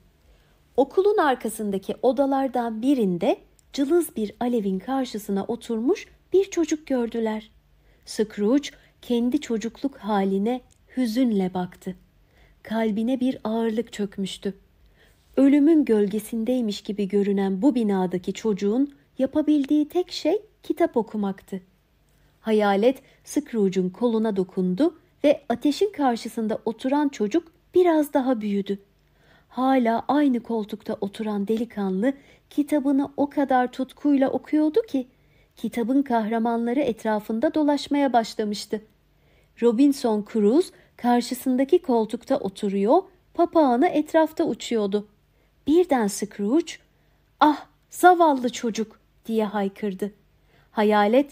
S1: Okulun arkasındaki odalardan birinde cılız bir alevin karşısına oturmuş bir çocuk gördüler. Scrooge kendi çocukluk haline hüzünle baktı. Kalbine bir ağırlık çökmüştü. Ölümün gölgesindeymiş gibi görünen bu binadaki çocuğun yapabildiği tek şey kitap okumaktı. Hayalet Scrooge'un koluna dokundu ve ateşin karşısında oturan çocuk biraz daha büyüdü. Hala aynı koltukta oturan delikanlı kitabını o kadar tutkuyla okuyordu ki kitabın kahramanları etrafında dolaşmaya başlamıştı. Robinson Crusoe karşısındaki koltukta oturuyor, papağanı etrafta uçuyordu. Birden Scrooge, "Ah, zavallı çocuk!" diye haykırdı. Hayalet,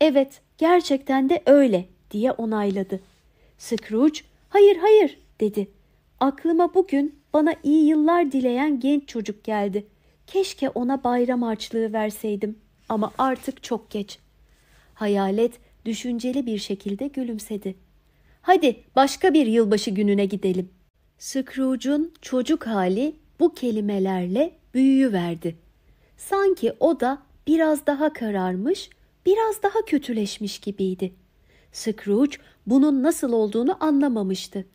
S1: "Evet, gerçekten de öyle." diye onayladı. Scrooge, "Hayır, hayır." dedi. "Aklıma bugün bana iyi yıllar dileyen genç çocuk geldi. Keşke ona bayram harçlığı verseydim.'' Ama artık çok geç. Hayalet düşünceli bir şekilde gülümsedi. Hadi başka bir yılbaşı gününe gidelim. Scrooge'un çocuk hali bu kelimelerle büyüyü verdi. Sanki o da biraz daha kararmış, biraz daha kötüleşmiş gibiydi. Scrooge bunun nasıl olduğunu anlamamıştı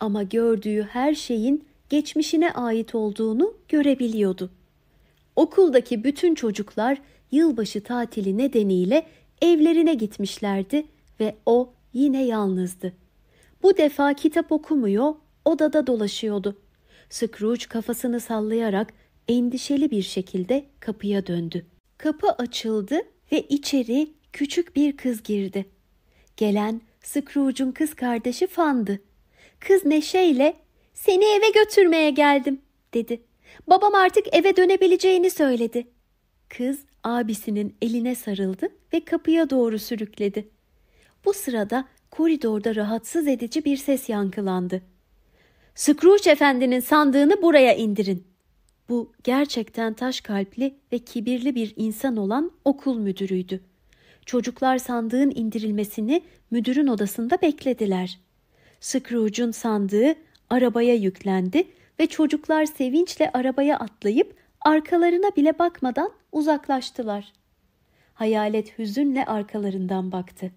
S1: ama gördüğü her şeyin geçmişine ait olduğunu görebiliyordu. Okuldaki bütün çocuklar yılbaşı tatili nedeniyle evlerine gitmişlerdi ve o yine yalnızdı. Bu defa kitap okumuyor, odada dolaşıyordu. Scrooge kafasını sallayarak endişeli bir şekilde kapıya döndü. Kapı açıldı ve içeri küçük bir kız girdi. Gelen Scrooge'un kız kardeşi Fandı. Kız neşeyle seni eve götürmeye geldim dedi. Babam artık eve dönebileceğini söyledi. Kız abisinin eline sarıldı ve kapıya doğru sürükledi. Bu sırada koridorda rahatsız edici bir ses yankılandı. Scrooge efendinin sandığını buraya indirin. Bu gerçekten taş kalpli ve kibirli bir insan olan okul müdürüydü. Çocuklar sandığın indirilmesini müdürün odasında beklediler. Scrooge'un sandığı arabaya yüklendi ve çocuklar sevinçle arabaya atlayıp Arkalarına bile bakmadan uzaklaştılar. Hayalet hüzünle arkalarından baktı.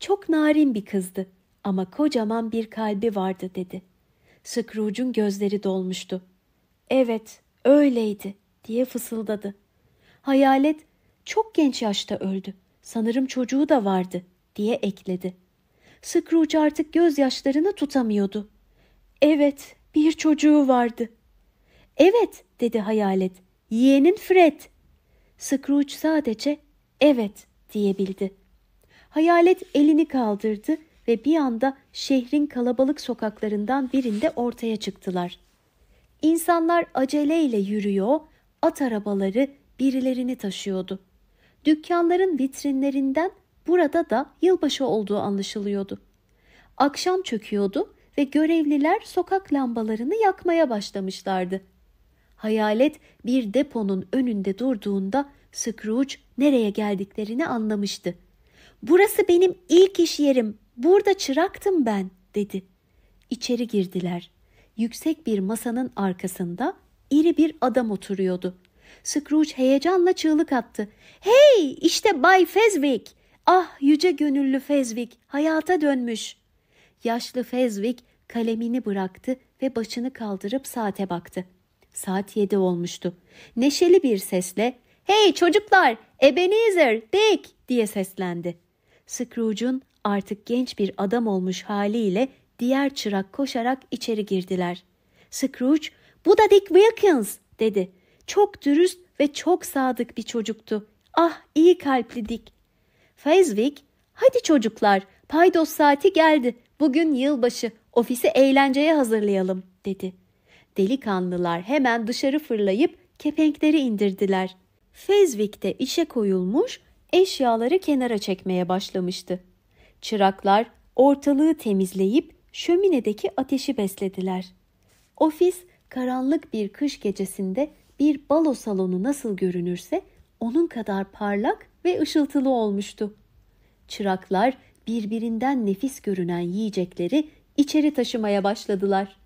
S1: Çok narin bir kızdı ama kocaman bir kalbi vardı dedi. Scrooge'un gözleri dolmuştu. Evet, öyleydi diye fısıldadı. Hayalet çok genç yaşta öldü. Sanırım çocuğu da vardı diye ekledi. Scrooge artık gözyaşlarını tutamıyordu. Evet, bir çocuğu vardı. Evet, dedi hayalet. Yeğenin Fred. Scrooge sadece evet diyebildi. Hayalet elini kaldırdı ve bir anda şehrin kalabalık sokaklarından birinde ortaya çıktılar. İnsanlar aceleyle yürüyor, at arabaları birilerini taşıyordu. Dükkanların vitrinlerinden burada da yılbaşı olduğu anlaşılıyordu. Akşam çöküyordu ve görevliler sokak lambalarını yakmaya başlamışlardı. Hayalet bir deponun önünde durduğunda Scrooge nereye geldiklerini anlamıştı. ''Burası benim ilk iş yerim. Burada çıraktım ben.'' dedi. İçeri girdiler. Yüksek bir masanın arkasında iri bir adam oturuyordu. Scrooge heyecanla çığlık attı. ''Hey, işte Bay Fezwick!'' ''Ah, yüce gönüllü Fezwick, hayata dönmüş.'' Yaşlı Fezwick kalemini bıraktı ve başını kaldırıp saate baktı. Saat yedi olmuştu. Neşeli bir sesle ''Hey çocuklar, Ebenezer, Dick!'' diye seslendi. Scrooge'un artık genç bir adam olmuş haliyle diğer çırak koşarak içeri girdiler. Scrooge, ''Bu da Dick Wilkins!'' dedi. Çok dürüst ve çok sadık bir çocuktu. Ah iyi kalpli Dick. Fezvik, ''Hadi çocuklar, paydos saati geldi. Bugün yılbaşı, ofisi eğlenceye hazırlayalım.'' dedi. Delikanlılar hemen dışarı fırlayıp kepenkleri indirdiler. Fezvik'te işe koyulmuş, eşyaları kenara çekmeye başlamıştı. Çıraklar ortalığı temizleyip şöminedeki ateşi beslediler. Ofis karanlık bir kış gecesinde bir balo salonu nasıl görünürse onun kadar parlak ve ışıltılı olmuştu. Çıraklar birbirinden nefis görünen yiyecekleri içeri taşımaya başladılar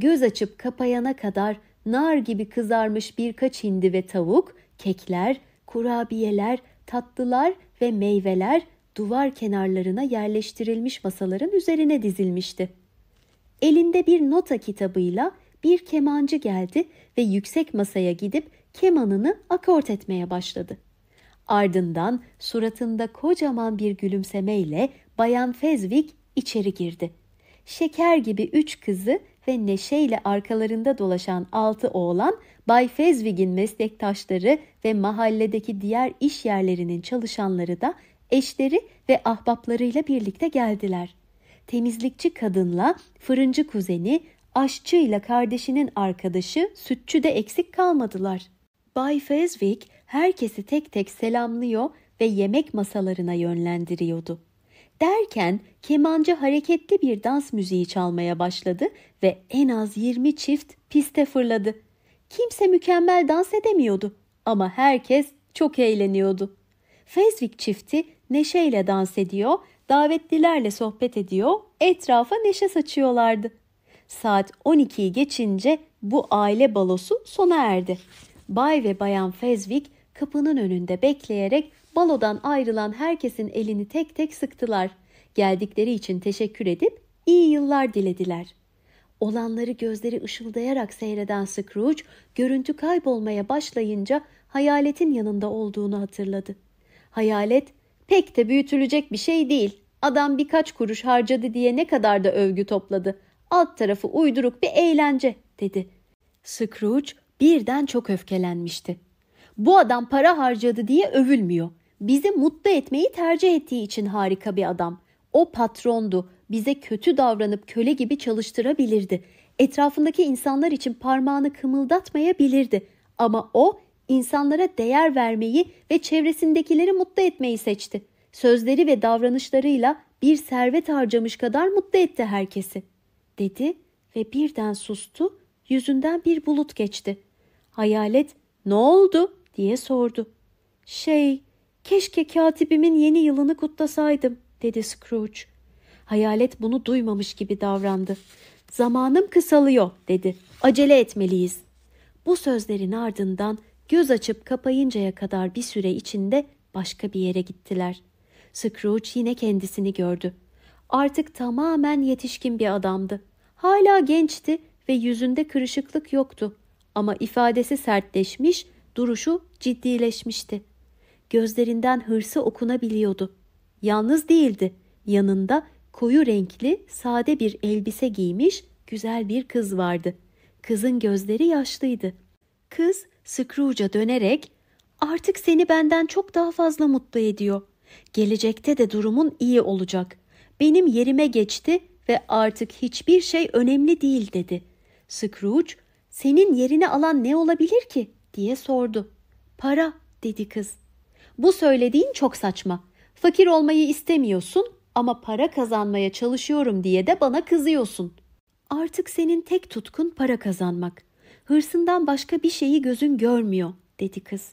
S1: göz açıp kapayana kadar nar gibi kızarmış birkaç hindi ve tavuk, kekler, kurabiyeler, tatlılar ve meyveler duvar kenarlarına yerleştirilmiş masaların üzerine dizilmişti. Elinde bir nota kitabıyla bir kemancı geldi ve yüksek masaya gidip kemanını akort etmeye başladı. Ardından suratında kocaman bir gülümsemeyle Bayan Fezvik içeri girdi. Şeker gibi üç kızı ve neşeyle arkalarında dolaşan altı oğlan Bay Fezvig'in meslektaşları ve mahalledeki diğer iş yerlerinin çalışanları da eşleri ve ahbaplarıyla birlikte geldiler. Temizlikçi kadınla fırıncı kuzeni, aşçıyla kardeşinin arkadaşı sütçü de eksik kalmadılar. Bay Fezvik herkesi tek tek selamlıyor ve yemek masalarına yönlendiriyordu. Derken kemancı hareketli bir dans müziği çalmaya başladı ve en az 20 çift piste fırladı. Kimse mükemmel dans edemiyordu ama herkes çok eğleniyordu. Fezvik çifti neşeyle dans ediyor, davetlilerle sohbet ediyor, etrafa neşe saçıyorlardı. Saat 12'yi geçince bu aile balosu sona erdi. Bay ve Bayan Fezvik kapının önünde bekleyerek Balodan ayrılan herkesin elini tek tek sıktılar. Geldikleri için teşekkür edip iyi yıllar dilediler. Olanları gözleri ışıldayarak seyreden Scrooge, görüntü kaybolmaya başlayınca hayaletin yanında olduğunu hatırladı. Hayalet, pek de büyütülecek bir şey değil. Adam birkaç kuruş harcadı diye ne kadar da övgü topladı. Alt tarafı uyduruk bir eğlence, dedi. Scrooge birden çok öfkelenmişti. Bu adam para harcadı diye övülmüyor bizi mutlu etmeyi tercih ettiği için harika bir adam. O patrondu. Bize kötü davranıp köle gibi çalıştırabilirdi. Etrafındaki insanlar için parmağını kımıldatmayabilirdi. Ama o insanlara değer vermeyi ve çevresindekileri mutlu etmeyi seçti. Sözleri ve davranışlarıyla bir servet harcamış kadar mutlu etti herkesi. Dedi ve birden sustu, yüzünden bir bulut geçti. Hayalet ne oldu diye sordu. Şey Keşke katibimin yeni yılını kutlasaydım, dedi Scrooge. Hayalet bunu duymamış gibi davrandı. Zamanım kısalıyor, dedi. Acele etmeliyiz. Bu sözlerin ardından göz açıp kapayıncaya kadar bir süre içinde başka bir yere gittiler. Scrooge yine kendisini gördü. Artık tamamen yetişkin bir adamdı. Hala gençti ve yüzünde kırışıklık yoktu. Ama ifadesi sertleşmiş, duruşu ciddileşmişti gözlerinden hırsı okunabiliyordu. Yalnız değildi. Yanında koyu renkli, sade bir elbise giymiş güzel bir kız vardı. Kızın gözleri yaşlıydı. Kız Scrooge'a dönerek "Artık seni benden çok daha fazla mutlu ediyor. Gelecekte de durumun iyi olacak. Benim yerime geçti ve artık hiçbir şey önemli değil." dedi. Scrooge, "Senin yerini alan ne olabilir ki?" diye sordu. "Para." dedi kız. Bu söylediğin çok saçma. Fakir olmayı istemiyorsun ama para kazanmaya çalışıyorum diye de bana kızıyorsun. Artık senin tek tutkun para kazanmak. Hırsından başka bir şeyi gözün görmüyor, dedi kız.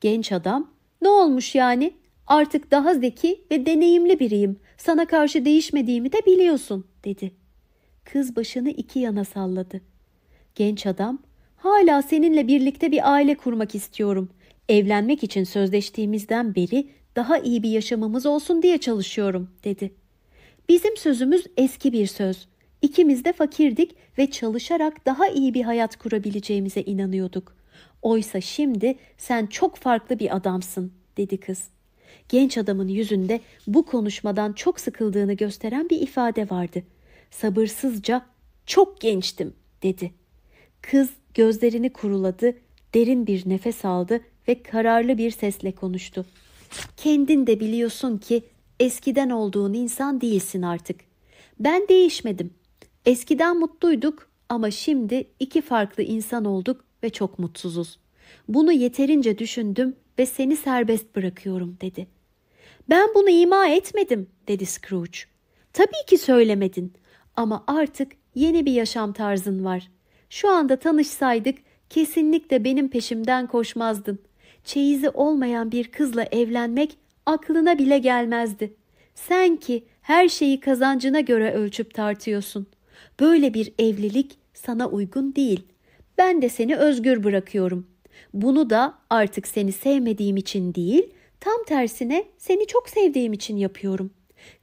S1: Genç adam, ne olmuş yani? Artık daha zeki ve deneyimli biriyim. Sana karşı değişmediğimi de biliyorsun, dedi. Kız başını iki yana salladı. Genç adam, hala seninle birlikte bir aile kurmak istiyorum. Evlenmek için sözleştiğimizden beri daha iyi bir yaşamımız olsun diye çalışıyorum dedi. Bizim sözümüz eski bir söz. İkimiz de fakirdik ve çalışarak daha iyi bir hayat kurabileceğimize inanıyorduk. Oysa şimdi sen çok farklı bir adamsın dedi kız. Genç adamın yüzünde bu konuşmadan çok sıkıldığını gösteren bir ifade vardı. Sabırsızca çok gençtim dedi. Kız gözlerini kuruladı, derin bir nefes aldı ve kararlı bir sesle konuştu. Kendin de biliyorsun ki eskiden olduğun insan değilsin artık. Ben değişmedim. Eskiden mutluyduk ama şimdi iki farklı insan olduk ve çok mutsuzuz. Bunu yeterince düşündüm ve seni serbest bırakıyorum dedi. Ben bunu ima etmedim dedi Scrooge. Tabii ki söylemedin ama artık yeni bir yaşam tarzın var. Şu anda tanışsaydık kesinlikle benim peşimden koşmazdın çeyizi olmayan bir kızla evlenmek aklına bile gelmezdi. Sen ki her şeyi kazancına göre ölçüp tartıyorsun. Böyle bir evlilik sana uygun değil. Ben de seni özgür bırakıyorum. Bunu da artık seni sevmediğim için değil, tam tersine seni çok sevdiğim için yapıyorum.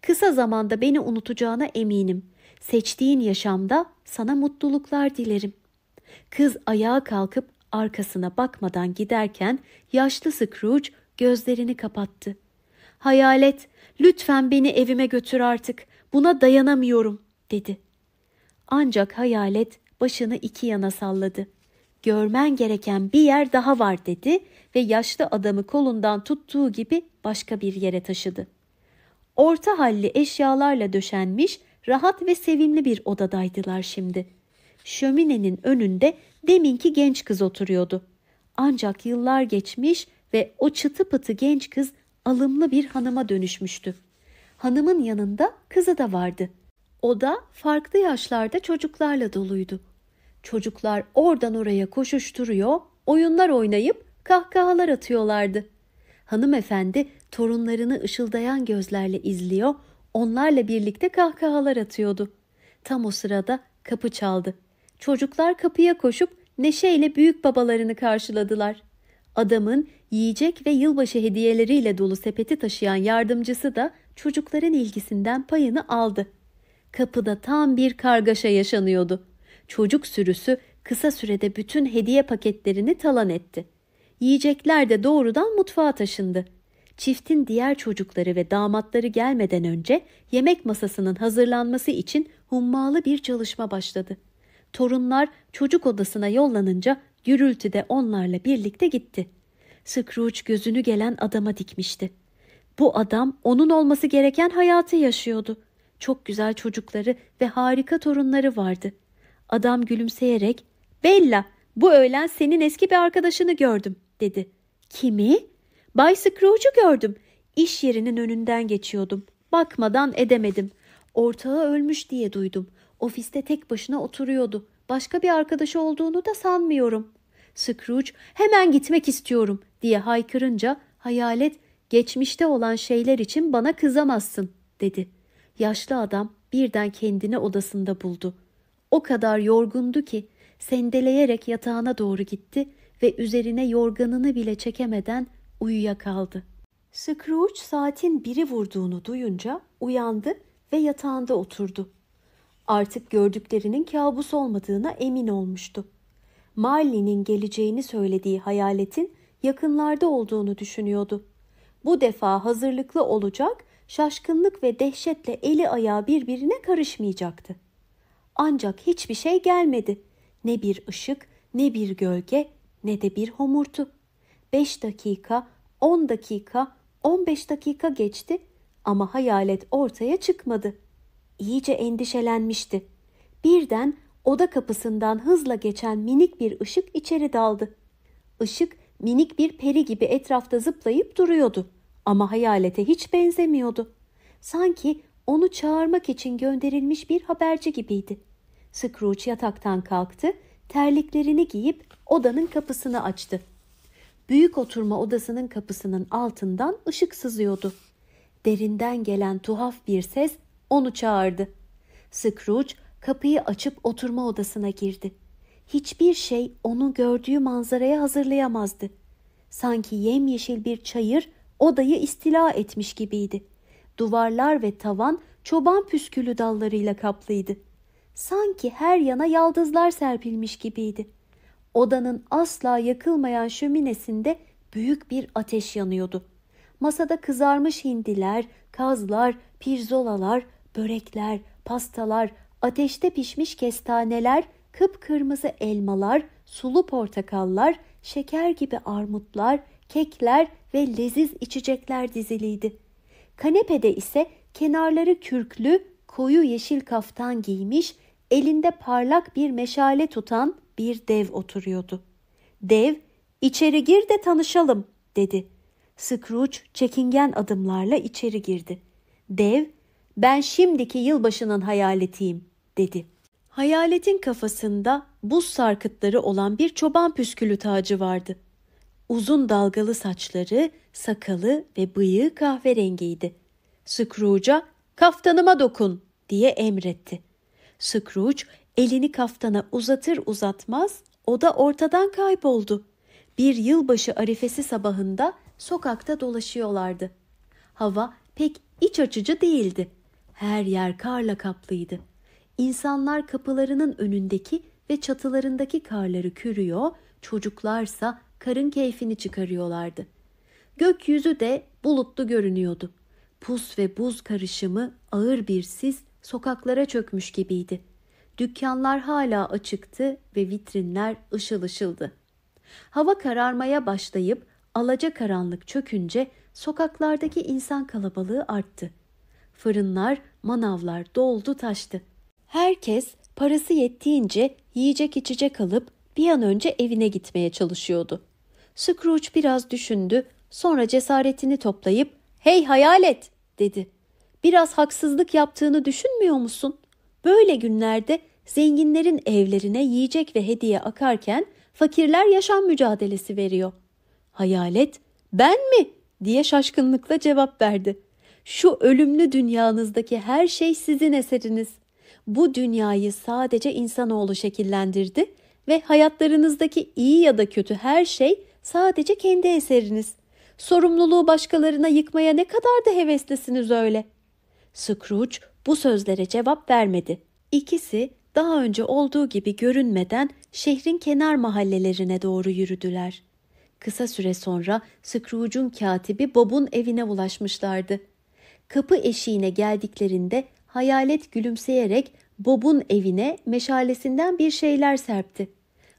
S1: Kısa zamanda beni unutacağına eminim. Seçtiğin yaşamda sana mutluluklar dilerim. Kız ayağa kalkıp arkasına bakmadan giderken yaşlı Scrooge gözlerini kapattı. Hayalet, lütfen beni evime götür artık, buna dayanamıyorum, dedi. Ancak hayalet başını iki yana salladı. Görmen gereken bir yer daha var dedi ve yaşlı adamı kolundan tuttuğu gibi başka bir yere taşıdı. Orta halli eşyalarla döşenmiş, rahat ve sevimli bir odadaydılar şimdi. Şöminenin önünde deminki genç kız oturuyordu. Ancak yıllar geçmiş ve o çıtı pıtı genç kız alımlı bir hanıma dönüşmüştü. Hanımın yanında kızı da vardı. O da farklı yaşlarda çocuklarla doluydu. Çocuklar oradan oraya koşuşturuyor, oyunlar oynayıp kahkahalar atıyorlardı. Hanımefendi torunlarını ışıldayan gözlerle izliyor, onlarla birlikte kahkahalar atıyordu. Tam o sırada kapı çaldı. Çocuklar kapıya koşup neşeyle büyük babalarını karşıladılar. Adamın yiyecek ve yılbaşı hediyeleriyle dolu sepeti taşıyan yardımcısı da çocukların ilgisinden payını aldı. Kapıda tam bir kargaşa yaşanıyordu. Çocuk sürüsü kısa sürede bütün hediye paketlerini talan etti. Yiyecekler de doğrudan mutfağa taşındı. Çiftin diğer çocukları ve damatları gelmeden önce yemek masasının hazırlanması için hummalı bir çalışma başladı torunlar çocuk odasına yollanınca gürültü de onlarla birlikte gitti. Scrooge gözünü gelen adama dikmişti. Bu adam onun olması gereken hayatı yaşıyordu. Çok güzel çocukları ve harika torunları vardı. Adam gülümseyerek ''Bella, bu öğlen senin eski bir arkadaşını gördüm.'' dedi. ''Kimi?'' ''Bay Scrooge'u gördüm. İş yerinin önünden geçiyordum. Bakmadan edemedim. Ortağı ölmüş diye duydum. Ofiste tek başına oturuyordu. Başka bir arkadaşı olduğunu da sanmıyorum. Scrooge hemen gitmek istiyorum diye haykırınca hayalet geçmişte olan şeyler için bana kızamazsın dedi. Yaşlı adam birden kendini odasında buldu. O kadar yorgundu ki sendeleyerek yatağına doğru gitti ve üzerine yorganını bile çekemeden uyuyakaldı. Scrooge saatin biri vurduğunu duyunca uyandı ve yatağında oturdu. Artık gördüklerinin kabus olmadığına emin olmuştu. Marley'nin geleceğini söylediği hayaletin yakınlarda olduğunu düşünüyordu. Bu defa hazırlıklı olacak, şaşkınlık ve dehşetle eli ayağı birbirine karışmayacaktı. Ancak hiçbir şey gelmedi. Ne bir ışık, ne bir gölge, ne de bir homurtu. Beş dakika, on dakika, on beş dakika geçti ama hayalet ortaya çıkmadı iyice endişelenmişti. Birden oda kapısından hızla geçen minik bir ışık içeri daldı. Işık minik bir peri gibi etrafta zıplayıp duruyordu ama hayalete hiç benzemiyordu. Sanki onu çağırmak için gönderilmiş bir haberci gibiydi. Scrooge yataktan kalktı, terliklerini giyip odanın kapısını açtı. Büyük oturma odasının kapısının altından ışık sızıyordu. Derinden gelen tuhaf bir ses onu çağırdı. Scrooge kapıyı açıp oturma odasına girdi. Hiçbir şey onun gördüğü manzaraya hazırlayamazdı. Sanki yemyeşil bir çayır odayı istila etmiş gibiydi. Duvarlar ve tavan çoban püskülü dallarıyla kaplıydı. Sanki her yana yaldızlar serpilmiş gibiydi. Odanın asla yakılmayan şöminesinde büyük bir ateş yanıyordu. Masada kızarmış hindiler, kazlar, pirzolalar, börekler, pastalar, ateşte pişmiş kestaneler, kıpkırmızı elmalar, sulu portakallar, şeker gibi armutlar, kekler ve leziz içecekler diziliydi. Kanepede ise kenarları kürklü, koyu yeşil kaftan giymiş, elinde parlak bir meşale tutan bir dev oturuyordu. Dev, içeri gir de tanışalım, dedi. Scrooge çekingen adımlarla içeri girdi. Dev, ben şimdiki yılbaşının hayaletiyim dedi. Hayaletin kafasında buz sarkıtları olan bir çoban püskülü tacı vardı. Uzun dalgalı saçları, sakalı ve bıyığı kahverengiydi. Scrooge'a kaftanıma dokun diye emretti. Scrooge elini kaftana uzatır uzatmaz o da ortadan kayboldu. Bir yılbaşı arifesi sabahında sokakta dolaşıyorlardı. Hava pek iç açıcı değildi. Her yer karla kaplıydı. İnsanlar kapılarının önündeki ve çatılarındaki karları kürüyor, çocuklarsa karın keyfini çıkarıyorlardı. Gökyüzü de bulutlu görünüyordu. Pus ve buz karışımı ağır bir sis sokaklara çökmüş gibiydi. Dükkanlar hala açıktı ve vitrinler ışıl ışıldı. Hava kararmaya başlayıp alaca karanlık çökünce sokaklardaki insan kalabalığı arttı.'' Fırınlar, manavlar doldu taştı. Herkes parası yettiğince yiyecek içecek alıp bir an önce evine gitmeye çalışıyordu. Scrooge biraz düşündü, sonra cesaretini toplayıp "Hey hayalet!" dedi. "Biraz haksızlık yaptığını düşünmüyor musun? Böyle günlerde zenginlerin evlerine yiyecek ve hediye akarken fakirler yaşam mücadelesi veriyor." Hayalet "Ben mi?" diye şaşkınlıkla cevap verdi. Şu ölümlü dünyanızdaki her şey sizin eseriniz. Bu dünyayı sadece insanoğlu şekillendirdi ve hayatlarınızdaki iyi ya da kötü her şey sadece kendi eseriniz. Sorumluluğu başkalarına yıkmaya ne kadar da heveslisiniz öyle. Scrooge bu sözlere cevap vermedi. İkisi daha önce olduğu gibi görünmeden şehrin kenar mahallelerine doğru yürüdüler. Kısa süre sonra Scrooge'un katibi Bob'un evine ulaşmışlardı. Kapı eşiğine geldiklerinde hayalet gülümseyerek Bob'un evine meşalesinden bir şeyler serpti.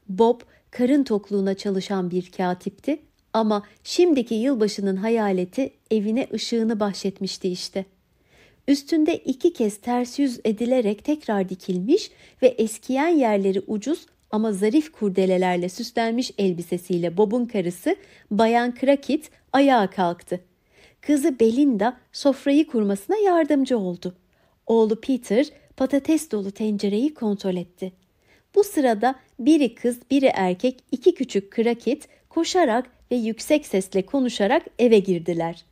S1: Bob karın tokluğuna çalışan bir katipti ama şimdiki yılbaşının hayaleti evine ışığını bahşetmişti işte. Üstünde iki kez ters yüz edilerek tekrar dikilmiş ve eskiyen yerleri ucuz ama zarif kurdelelerle süslenmiş elbisesiyle Bob'un karısı Bayan Krakit ayağa kalktı kızı Belinda sofrayı kurmasına yardımcı oldu. Oğlu Peter patates dolu tencereyi kontrol etti. Bu sırada biri kız biri erkek iki küçük krakit koşarak ve yüksek sesle konuşarak eve girdiler.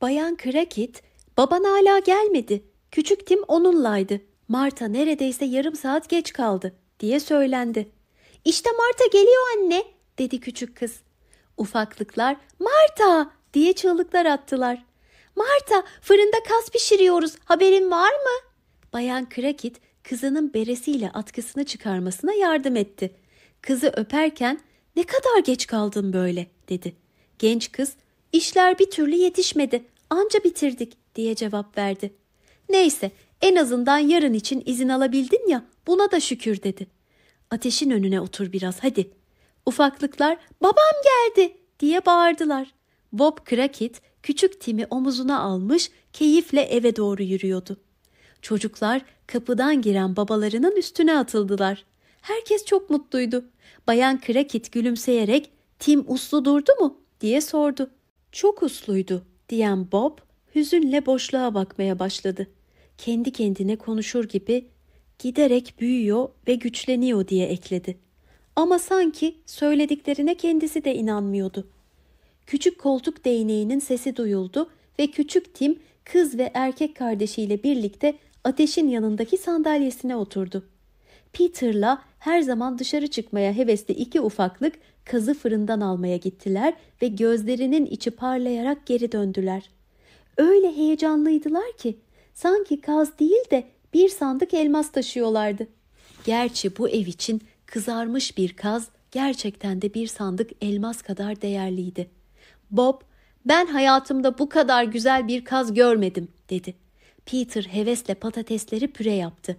S1: Bayan Krakit, baban hala gelmedi. Küçük Tim onunlaydı. Marta neredeyse yarım saat geç kaldı diye söylendi. İşte Marta geliyor anne dedi küçük kız. Ufaklıklar Marta diye çığlıklar attılar. Marta fırında kas pişiriyoruz haberin var mı? Bayan Krakit kızının beresiyle atkısını çıkarmasına yardım etti. Kızı öperken ne kadar geç kaldın böyle dedi. Genç kız işler bir türlü yetişmedi anca bitirdik diye cevap verdi. Neyse en azından yarın için izin alabildin ya buna da şükür dedi. Ateşin önüne otur biraz hadi. Ufaklıklar babam geldi diye bağırdılar. Bob Crackit küçük Tim'i omuzuna almış keyifle eve doğru yürüyordu. Çocuklar kapıdan giren babalarının üstüne atıldılar. Herkes çok mutluydu. Bayan Crackit gülümseyerek Tim uslu durdu mu diye sordu. Çok usluydu diyen Bob hüzünle boşluğa bakmaya başladı. Kendi kendine konuşur gibi giderek büyüyor ve güçleniyor diye ekledi. Ama sanki söylediklerine kendisi de inanmıyordu. Küçük koltuk değneğinin sesi duyuldu ve küçük Tim kız ve erkek kardeşiyle birlikte ateşin yanındaki sandalyesine oturdu. Peter'la her zaman dışarı çıkmaya hevesli iki ufaklık kazı fırından almaya gittiler ve gözlerinin içi parlayarak geri döndüler. Öyle heyecanlıydılar ki sanki kaz değil de bir sandık elmas taşıyorlardı. Gerçi bu ev için kızarmış bir kaz gerçekten de bir sandık elmas kadar değerliydi. Bob, ben hayatımda bu kadar güzel bir kaz görmedim dedi. Peter hevesle patatesleri püre yaptı.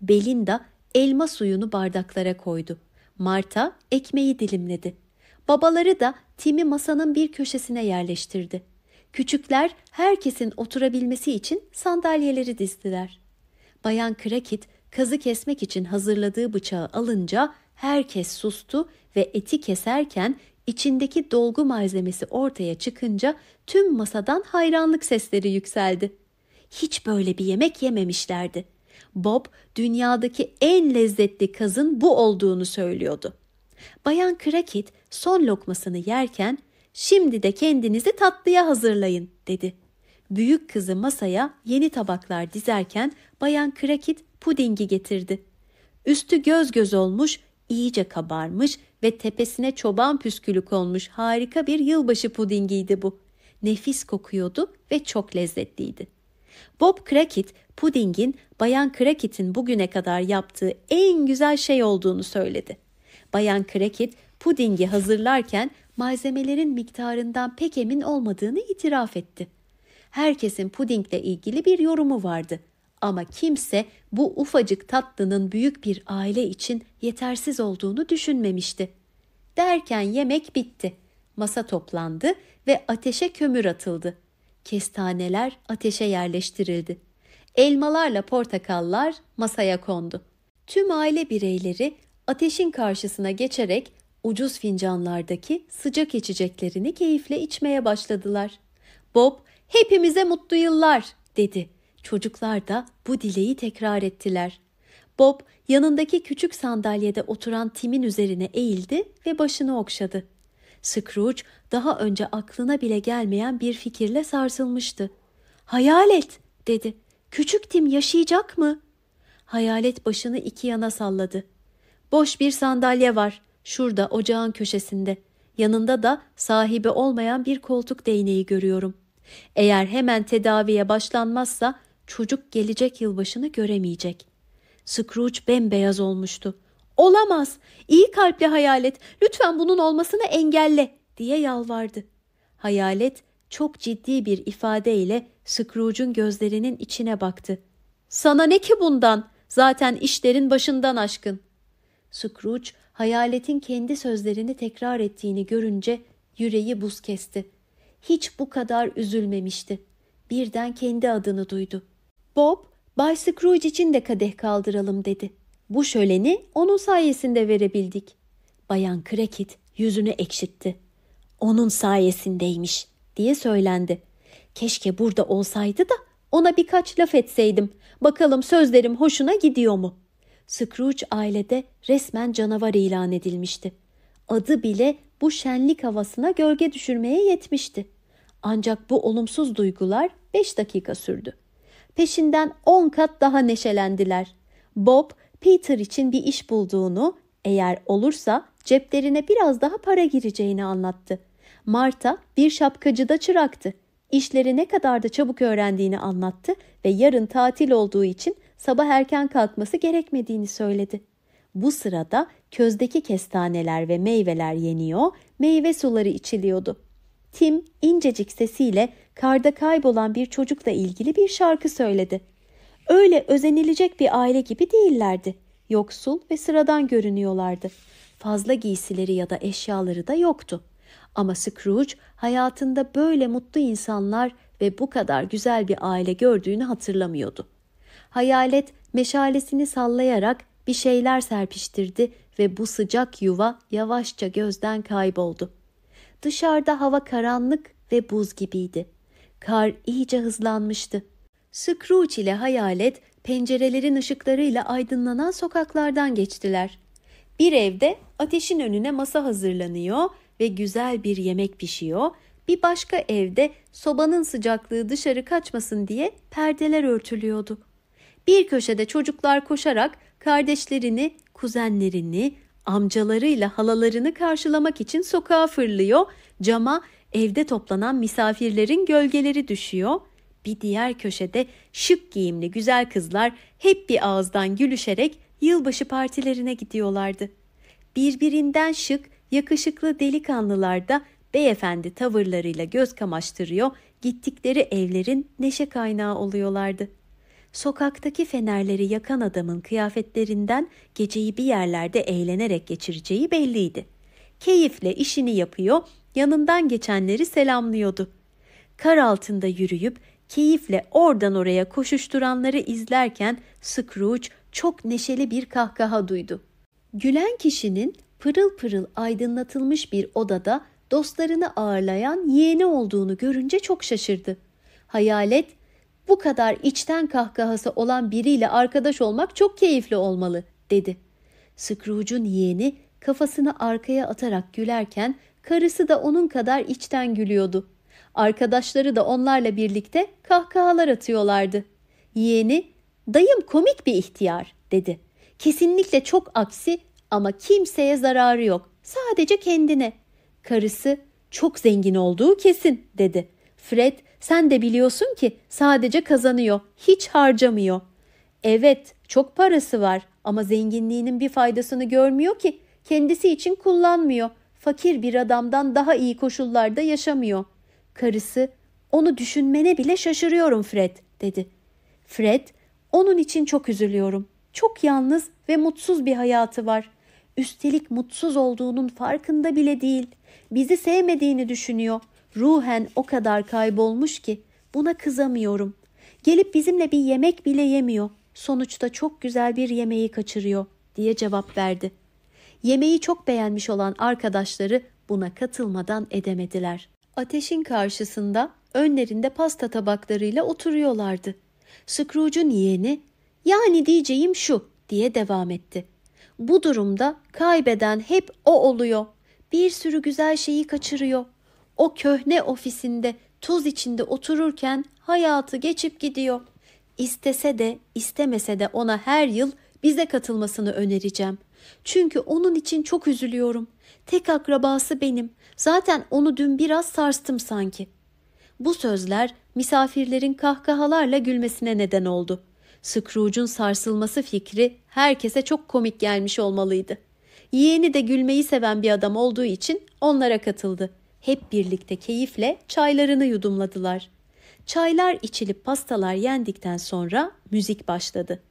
S1: Belinda elma suyunu bardaklara koydu. Marta ekmeği dilimledi. Babaları da Tim'i masanın bir köşesine yerleştirdi. Küçükler herkesin oturabilmesi için sandalyeleri dizdiler. Bayan Krakit kazı kesmek için hazırladığı bıçağı alınca herkes sustu ve eti keserken İçindeki dolgu malzemesi ortaya çıkınca tüm masadan hayranlık sesleri yükseldi. Hiç böyle bir yemek yememişlerdi. Bob dünyadaki en lezzetli kazın bu olduğunu söylüyordu. Bayan Krakit son lokmasını yerken şimdi de kendinizi tatlıya hazırlayın dedi. Büyük kızı masaya yeni tabaklar dizerken Bayan Krakit pudingi getirdi. Üstü göz göz olmuş, iyice kabarmış ve tepesine çoban püskülü konmuş harika bir yılbaşı pudingiydi bu. Nefis kokuyordu ve çok lezzetliydi. Bob Crackit, pudingin Bayan Crackit'in bugüne kadar yaptığı en güzel şey olduğunu söyledi. Bayan Crackit, pudingi hazırlarken malzemelerin miktarından pek emin olmadığını itiraf etti. Herkesin pudingle ilgili bir yorumu vardı ama kimse bu ufacık tatlının büyük bir aile için yetersiz olduğunu düşünmemişti. Derken yemek bitti. Masa toplandı ve ateşe kömür atıldı. Kestaneler ateşe yerleştirildi. Elmalarla portakallar masaya kondu. Tüm aile bireyleri ateşin karşısına geçerek ucuz fincanlardaki sıcak içeceklerini keyifle içmeye başladılar. Bob, "Hepimize mutlu yıllar." dedi Çocuklar da bu dileği tekrar ettiler. Bob yanındaki küçük sandalyede oturan Tim'in üzerine eğildi ve başını okşadı. Scrooge daha önce aklına bile gelmeyen bir fikirle sarsılmıştı. Hayal et dedi. Küçük Tim yaşayacak mı? Hayalet başını iki yana salladı. Boş bir sandalye var. Şurada ocağın köşesinde. Yanında da sahibi olmayan bir koltuk değneği görüyorum. Eğer hemen tedaviye başlanmazsa Çocuk gelecek yılbaşını göremeyecek. Scrooge bembeyaz olmuştu. Olamaz. iyi kalpli hayalet. Lütfen bunun olmasını engelle diye yalvardı. Hayalet çok ciddi bir ifadeyle Scrooge'un gözlerinin içine baktı. Sana ne ki bundan? Zaten işlerin başından aşkın. Scrooge hayaletin kendi sözlerini tekrar ettiğini görünce yüreği buz kesti. Hiç bu kadar üzülmemişti. Birden kendi adını duydu. Bob, Bay Scrooge için de kadeh kaldıralım dedi. Bu şöleni onun sayesinde verebildik. Bayan Krekit yüzünü ekşitti. Onun sayesindeymiş diye söylendi. Keşke burada olsaydı da ona birkaç laf etseydim. Bakalım sözlerim hoşuna gidiyor mu? Scrooge ailede resmen canavar ilan edilmişti. Adı bile bu şenlik havasına gölge düşürmeye yetmişti. Ancak bu olumsuz duygular beş dakika sürdü peşinden on kat daha neşelendiler. Bob, Peter için bir iş bulduğunu, eğer olursa ceplerine biraz daha para gireceğini anlattı. Marta bir şapkacıda çıraktı. İşleri ne kadar da çabuk öğrendiğini anlattı ve yarın tatil olduğu için sabah erken kalkması gerekmediğini söyledi. Bu sırada közdeki kestaneler ve meyveler yeniyor, meyve suları içiliyordu. Tim incecik sesiyle karda kaybolan bir çocukla ilgili bir şarkı söyledi. Öyle özenilecek bir aile gibi değillerdi. Yoksul ve sıradan görünüyorlardı. Fazla giysileri ya da eşyaları da yoktu. Ama Scrooge hayatında böyle mutlu insanlar ve bu kadar güzel bir aile gördüğünü hatırlamıyordu. Hayalet meşalesini sallayarak bir şeyler serpiştirdi ve bu sıcak yuva yavaşça gözden kayboldu. Dışarıda hava karanlık ve buz gibiydi. Kar iyice hızlanmıştı. Scrooge ile hayalet pencerelerin ışıklarıyla aydınlanan sokaklardan geçtiler. Bir evde ateşin önüne masa hazırlanıyor ve güzel bir yemek pişiyor. Bir başka evde sobanın sıcaklığı dışarı kaçmasın diye perdeler örtülüyordu. Bir köşede çocuklar koşarak kardeşlerini, kuzenlerini, amcalarıyla halalarını karşılamak için sokağa fırlıyor, cama evde toplanan misafirlerin gölgeleri düşüyor. Bir diğer köşede şık giyimli güzel kızlar hep bir ağızdan gülüşerek yılbaşı partilerine gidiyorlardı. Birbirinden şık, yakışıklı delikanlılar da beyefendi tavırlarıyla göz kamaştırıyor, gittikleri evlerin neşe kaynağı oluyorlardı sokaktaki fenerleri yakan adamın kıyafetlerinden geceyi bir yerlerde eğlenerek geçireceği belliydi. Keyifle işini yapıyor, yanından geçenleri selamlıyordu. Kar altında yürüyüp keyifle oradan oraya koşuşturanları izlerken Scrooge çok neşeli bir kahkaha duydu. Gülen kişinin pırıl pırıl aydınlatılmış bir odada dostlarını ağırlayan yeğeni olduğunu görünce çok şaşırdı. Hayalet bu kadar içten kahkahası olan biriyle arkadaş olmak çok keyifli olmalı dedi. Scrooge'un yeğeni kafasını arkaya atarak gülerken karısı da onun kadar içten gülüyordu. Arkadaşları da onlarla birlikte kahkahalar atıyorlardı. Yeğeni dayım komik bir ihtiyar dedi. Kesinlikle çok aksi ama kimseye zararı yok sadece kendine. Karısı çok zengin olduğu kesin dedi. Fred sen de biliyorsun ki sadece kazanıyor, hiç harcamıyor. Evet, çok parası var ama zenginliğinin bir faydasını görmüyor ki. Kendisi için kullanmıyor. Fakir bir adamdan daha iyi koşullarda yaşamıyor. Karısı, onu düşünmene bile şaşırıyorum Fred, dedi. Fred, onun için çok üzülüyorum. Çok yalnız ve mutsuz bir hayatı var. Üstelik mutsuz olduğunun farkında bile değil. Bizi sevmediğini düşünüyor.'' ruhen o kadar kaybolmuş ki buna kızamıyorum. Gelip bizimle bir yemek bile yemiyor. Sonuçta çok güzel bir yemeği kaçırıyor diye cevap verdi. Yemeği çok beğenmiş olan arkadaşları buna katılmadan edemediler. Ateşin karşısında önlerinde pasta tabaklarıyla oturuyorlardı. Scrooge'un yeğeni yani diyeceğim şu diye devam etti. Bu durumda kaybeden hep o oluyor. Bir sürü güzel şeyi kaçırıyor o köhne ofisinde tuz içinde otururken hayatı geçip gidiyor. İstese de istemese de ona her yıl bize katılmasını önereceğim. Çünkü onun için çok üzülüyorum. Tek akrabası benim. Zaten onu dün biraz sarstım sanki. Bu sözler misafirlerin kahkahalarla gülmesine neden oldu. Scrooge'un sarsılması fikri herkese çok komik gelmiş olmalıydı. Yeğeni de gülmeyi seven bir adam olduğu için onlara katıldı.'' hep birlikte keyifle çaylarını yudumladılar. Çaylar içilip pastalar yendikten sonra müzik başladı.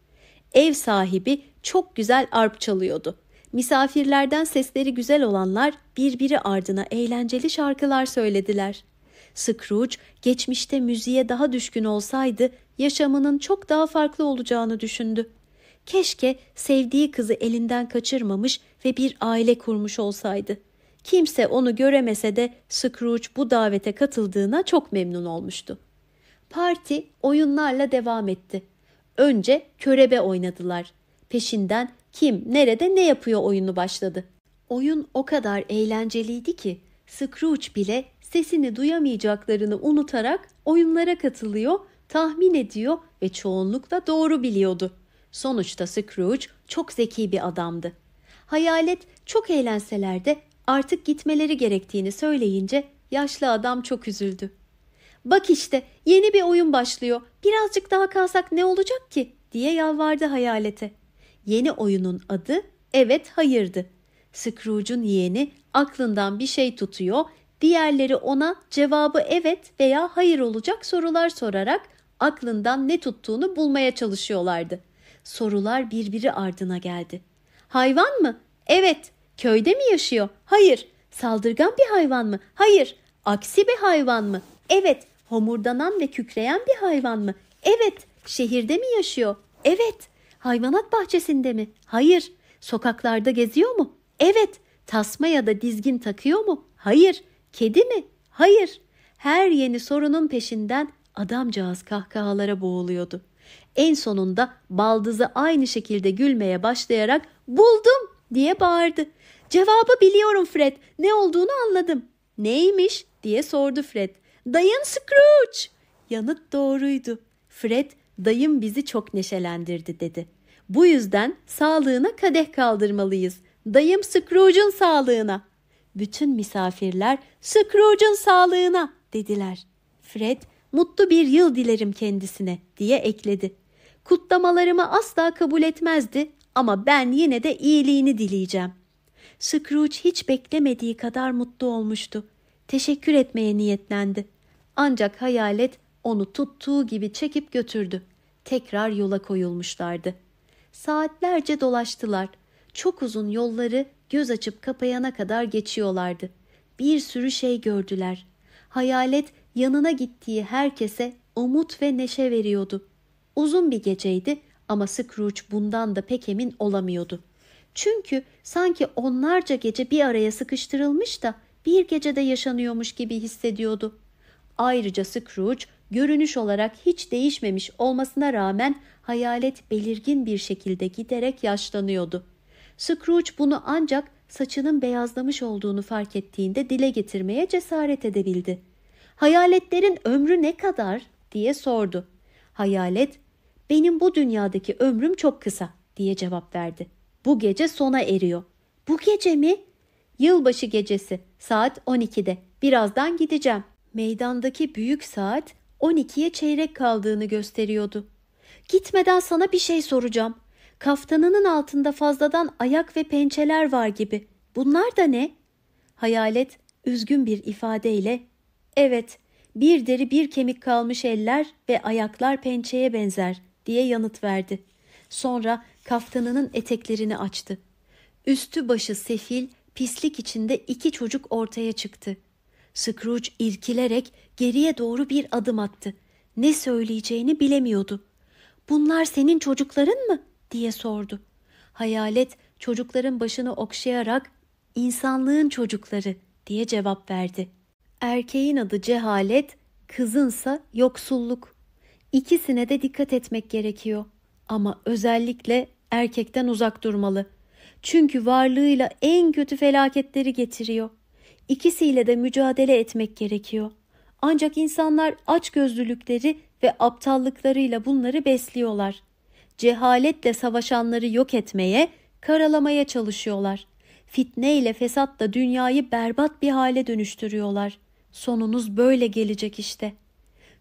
S1: Ev sahibi çok güzel arp çalıyordu. Misafirlerden sesleri güzel olanlar birbiri ardına eğlenceli şarkılar söylediler. Scrooge geçmişte müziğe daha düşkün olsaydı yaşamının çok daha farklı olacağını düşündü. Keşke sevdiği kızı elinden kaçırmamış ve bir aile kurmuş olsaydı. Kimse onu göremese de Scrooge bu davete katıldığına çok memnun olmuştu. Parti oyunlarla devam etti. Önce körebe oynadılar. Peşinden kim nerede ne yapıyor oyunu başladı. Oyun o kadar eğlenceliydi ki Scrooge bile sesini duyamayacaklarını unutarak oyunlara katılıyor, tahmin ediyor ve çoğunlukla doğru biliyordu. Sonuçta Scrooge çok zeki bir adamdı. Hayalet çok eğlenseler de artık gitmeleri gerektiğini söyleyince yaşlı adam çok üzüldü. Bak işte yeni bir oyun başlıyor. Birazcık daha kalsak ne olacak ki? diye yalvardı hayalete. Yeni oyunun adı Evet Hayır'dı. Scrooge'un yeğeni aklından bir şey tutuyor, diğerleri ona cevabı evet veya hayır olacak sorular sorarak aklından ne tuttuğunu bulmaya çalışıyorlardı. Sorular birbiri ardına geldi. Hayvan mı? Evet. Köyde mi yaşıyor? Hayır. Saldırgan bir hayvan mı? Hayır. Aksi bir hayvan mı? Evet. Homurdanan ve kükreyen bir hayvan mı? Evet. Şehirde mi yaşıyor? Evet. Hayvanat bahçesinde mi? Hayır. Sokaklarda geziyor mu? Evet. Tasma ya da dizgin takıyor mu? Hayır. Kedi mi? Hayır. Her yeni sorunun peşinden adamcağız kahkahalara boğuluyordu. En sonunda baldızı aynı şekilde gülmeye başlayarak buldum diye bağırdı. Cevabı biliyorum Fred. Ne olduğunu anladım. Neymiş diye sordu Fred. Dayın Scrooge. Yanıt doğruydu. Fred dayım bizi çok neşelendirdi dedi. Bu yüzden sağlığına kadeh kaldırmalıyız. Dayım Scrooge'un sağlığına. Bütün misafirler Scrooge'un sağlığına dediler. Fred mutlu bir yıl dilerim kendisine diye ekledi. Kutlamalarımı asla kabul etmezdi ama ben yine de iyiliğini dileyeceğim. Scrooge hiç beklemediği kadar mutlu olmuştu. Teşekkür etmeye niyetlendi. Ancak hayalet onu tuttuğu gibi çekip götürdü. Tekrar yola koyulmuşlardı. Saatlerce dolaştılar. Çok uzun yolları göz açıp kapayana kadar geçiyorlardı. Bir sürü şey gördüler. Hayalet yanına gittiği herkese umut ve neşe veriyordu. Uzun bir geceydi ama Scrooge bundan da pek emin olamıyordu. Çünkü sanki onlarca gece bir araya sıkıştırılmış da bir gecede yaşanıyormuş gibi hissediyordu. Ayrıca Scrooge görünüş olarak hiç değişmemiş olmasına rağmen hayalet belirgin bir şekilde giderek yaşlanıyordu. Scrooge bunu ancak saçının beyazlamış olduğunu fark ettiğinde dile getirmeye cesaret edebildi. Hayaletlerin ömrü ne kadar diye sordu. Hayalet benim bu dünyadaki ömrüm çok kısa diye cevap verdi. Bu gece sona eriyor. Bu gece mi? Yılbaşı gecesi saat 12'de. Birazdan gideceğim. Meydandaki büyük saat 12'ye çeyrek kaldığını gösteriyordu. Gitmeden sana bir şey soracağım. Kaftanının altında fazladan ayak ve pençeler var gibi. Bunlar da ne? Hayalet üzgün bir ifadeyle "Evet, bir deri bir kemik kalmış eller ve ayaklar pençeye benzer diye yanıt verdi. Sonra kaftanının eteklerini açtı. Üstü başı sefil, pislik içinde iki çocuk ortaya çıktı. Scrooge irkilerek geriye doğru bir adım attı. Ne söyleyeceğini bilemiyordu. ''Bunlar senin çocukların mı?'' diye sordu. Hayalet çocukların başını okşayarak ''İnsanlığın çocukları'' diye cevap verdi. Erkeğin adı cehalet, kızınsa yoksulluk. İkisine de dikkat etmek gerekiyor. Ama özellikle erkekten uzak durmalı. Çünkü varlığıyla en kötü felaketleri getiriyor. İkisiyle de mücadele etmek gerekiyor. Ancak insanlar açgözlülükleri ve aptallıklarıyla bunları besliyorlar. Cehaletle savaşanları yok etmeye, karalamaya çalışıyorlar. Fitne ile fesatla dünyayı berbat bir hale dönüştürüyorlar. Sonunuz böyle gelecek işte.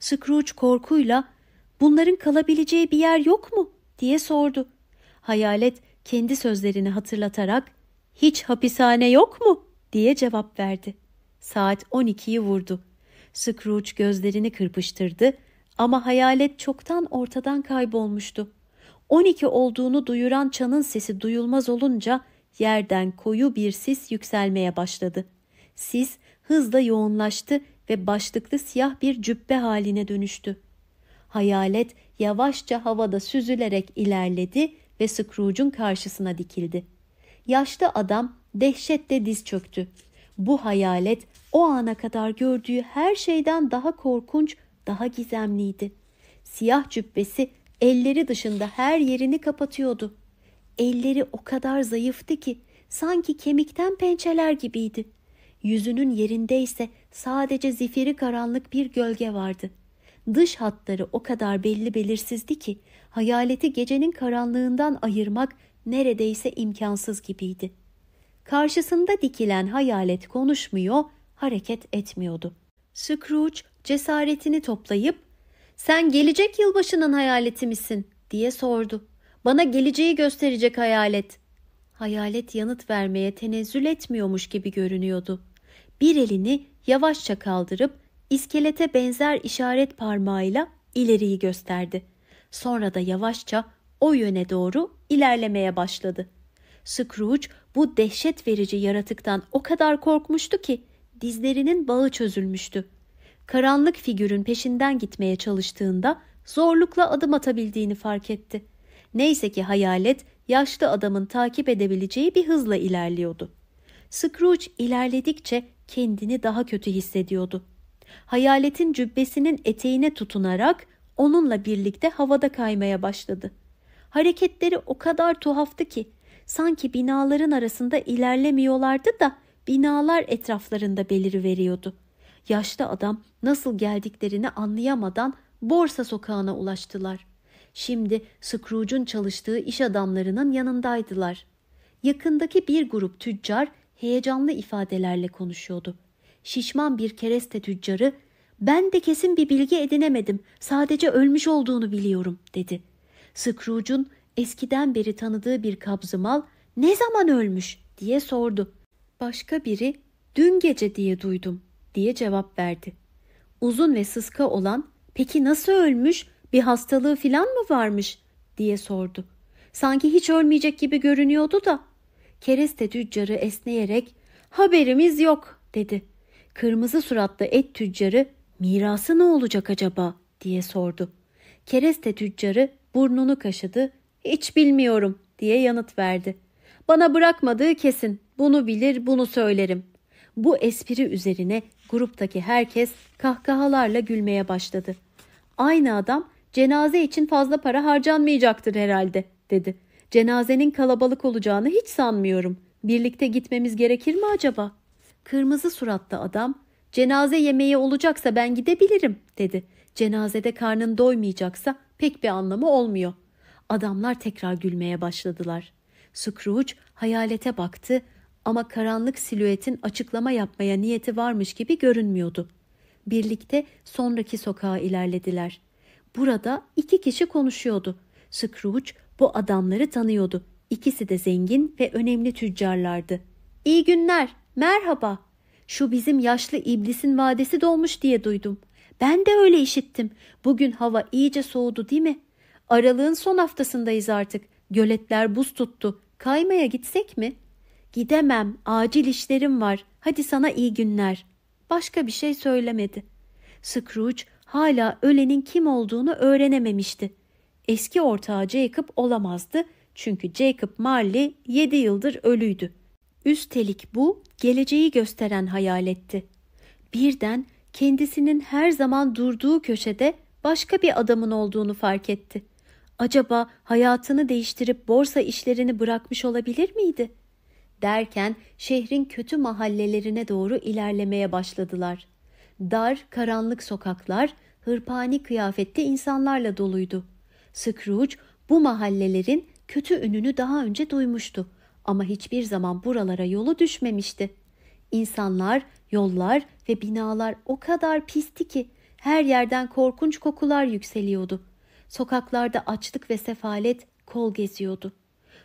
S1: Scrooge korkuyla bunların kalabileceği bir yer yok mu diye sordu. Hayalet kendi sözlerini hatırlatarak hiç hapishane yok mu diye cevap verdi. Saat 12'yi vurdu. Scrooge gözlerini kırpıştırdı ama hayalet çoktan ortadan kaybolmuştu. 12 olduğunu duyuran çanın sesi duyulmaz olunca yerden koyu bir sis yükselmeye başladı. Sis hızla yoğunlaştı ve başlıklı siyah bir cübbe haline dönüştü. Hayalet yavaşça havada süzülerek ilerledi ve Scrooge'un karşısına dikildi. Yaşlı adam dehşetle diz çöktü. Bu hayalet o ana kadar gördüğü her şeyden daha korkunç, daha gizemliydi. Siyah cübbesi elleri dışında her yerini kapatıyordu. Elleri o kadar zayıftı ki sanki kemikten pençeler gibiydi. Yüzünün yerinde ise sadece zifiri karanlık bir gölge vardı.'' Dış hatları o kadar belli belirsizdi ki hayaleti gecenin karanlığından ayırmak neredeyse imkansız gibiydi. Karşısında dikilen hayalet konuşmuyor, hareket etmiyordu. Scrooge cesaretini toplayıp ''Sen gelecek yılbaşının hayaleti misin?'' diye sordu. ''Bana geleceği gösterecek hayalet.'' Hayalet yanıt vermeye tenezzül etmiyormuş gibi görünüyordu. Bir elini yavaşça kaldırıp iskelete benzer işaret parmağıyla ileriyi gösterdi. Sonra da yavaşça o yöne doğru ilerlemeye başladı. Scrooge bu dehşet verici yaratıktan o kadar korkmuştu ki dizlerinin bağı çözülmüştü. Karanlık figürün peşinden gitmeye çalıştığında zorlukla adım atabildiğini fark etti. Neyse ki hayalet yaşlı adamın takip edebileceği bir hızla ilerliyordu. Scrooge ilerledikçe kendini daha kötü hissediyordu hayaletin cübbesinin eteğine tutunarak onunla birlikte havada kaymaya başladı. Hareketleri o kadar tuhaftı ki sanki binaların arasında ilerlemiyorlardı da binalar etraflarında veriyordu. Yaşlı adam nasıl geldiklerini anlayamadan borsa sokağına ulaştılar. Şimdi Scrooge'un çalıştığı iş adamlarının yanındaydılar. Yakındaki bir grup tüccar heyecanlı ifadelerle konuşuyordu şişman bir kereste tüccarı ben de kesin bir bilgi edinemedim sadece ölmüş olduğunu biliyorum dedi. Scrooge'un eskiden beri tanıdığı bir kabzımal ne zaman ölmüş diye sordu. Başka biri dün gece diye duydum diye cevap verdi. Uzun ve sıska olan peki nasıl ölmüş bir hastalığı filan mı varmış diye sordu. Sanki hiç ölmeyecek gibi görünüyordu da. Kereste tüccarı esneyerek haberimiz yok dedi kırmızı suratlı et tüccarı mirası ne olacak acaba diye sordu. Kereste tüccarı burnunu kaşıdı. Hiç bilmiyorum diye yanıt verdi. Bana bırakmadığı kesin. Bunu bilir, bunu söylerim. Bu espri üzerine gruptaki herkes kahkahalarla gülmeye başladı. Aynı adam cenaze için fazla para harcanmayacaktır herhalde dedi. Cenazenin kalabalık olacağını hiç sanmıyorum. Birlikte gitmemiz gerekir mi acaba?'' Kırmızı suratlı adam cenaze yemeği olacaksa ben gidebilirim dedi. Cenazede karnın doymayacaksa pek bir anlamı olmuyor. Adamlar tekrar gülmeye başladılar. Scrooge hayalete baktı ama karanlık silüetin açıklama yapmaya niyeti varmış gibi görünmüyordu. Birlikte sonraki sokağa ilerlediler. Burada iki kişi konuşuyordu. Scrooge bu adamları tanıyordu. İkisi de zengin ve önemli tüccarlardı. İyi günler Merhaba. Şu bizim yaşlı iblisin vadesi dolmuş diye duydum. Ben de öyle işittim. Bugün hava iyice soğudu değil mi? Aralığın son haftasındayız artık. Göletler buz tuttu. Kaymaya gitsek mi? Gidemem. Acil işlerim var. Hadi sana iyi günler. Başka bir şey söylemedi. Scrooge hala ölenin kim olduğunu öğrenememişti. Eski ortağı Jacob olamazdı çünkü Jacob Marley 7 yıldır ölüydü. Üstelik bu geleceği gösteren hayaletti. Birden kendisinin her zaman durduğu köşede başka bir adamın olduğunu fark etti. Acaba hayatını değiştirip borsa işlerini bırakmış olabilir miydi? Derken şehrin kötü mahallelerine doğru ilerlemeye başladılar. Dar, karanlık sokaklar, hırpani kıyafette insanlarla doluydu. Scrooge bu mahallelerin kötü ününü daha önce duymuştu ama hiçbir zaman buralara yolu düşmemişti. İnsanlar, yollar ve binalar o kadar pisti ki her yerden korkunç kokular yükseliyordu. Sokaklarda açlık ve sefalet kol geziyordu.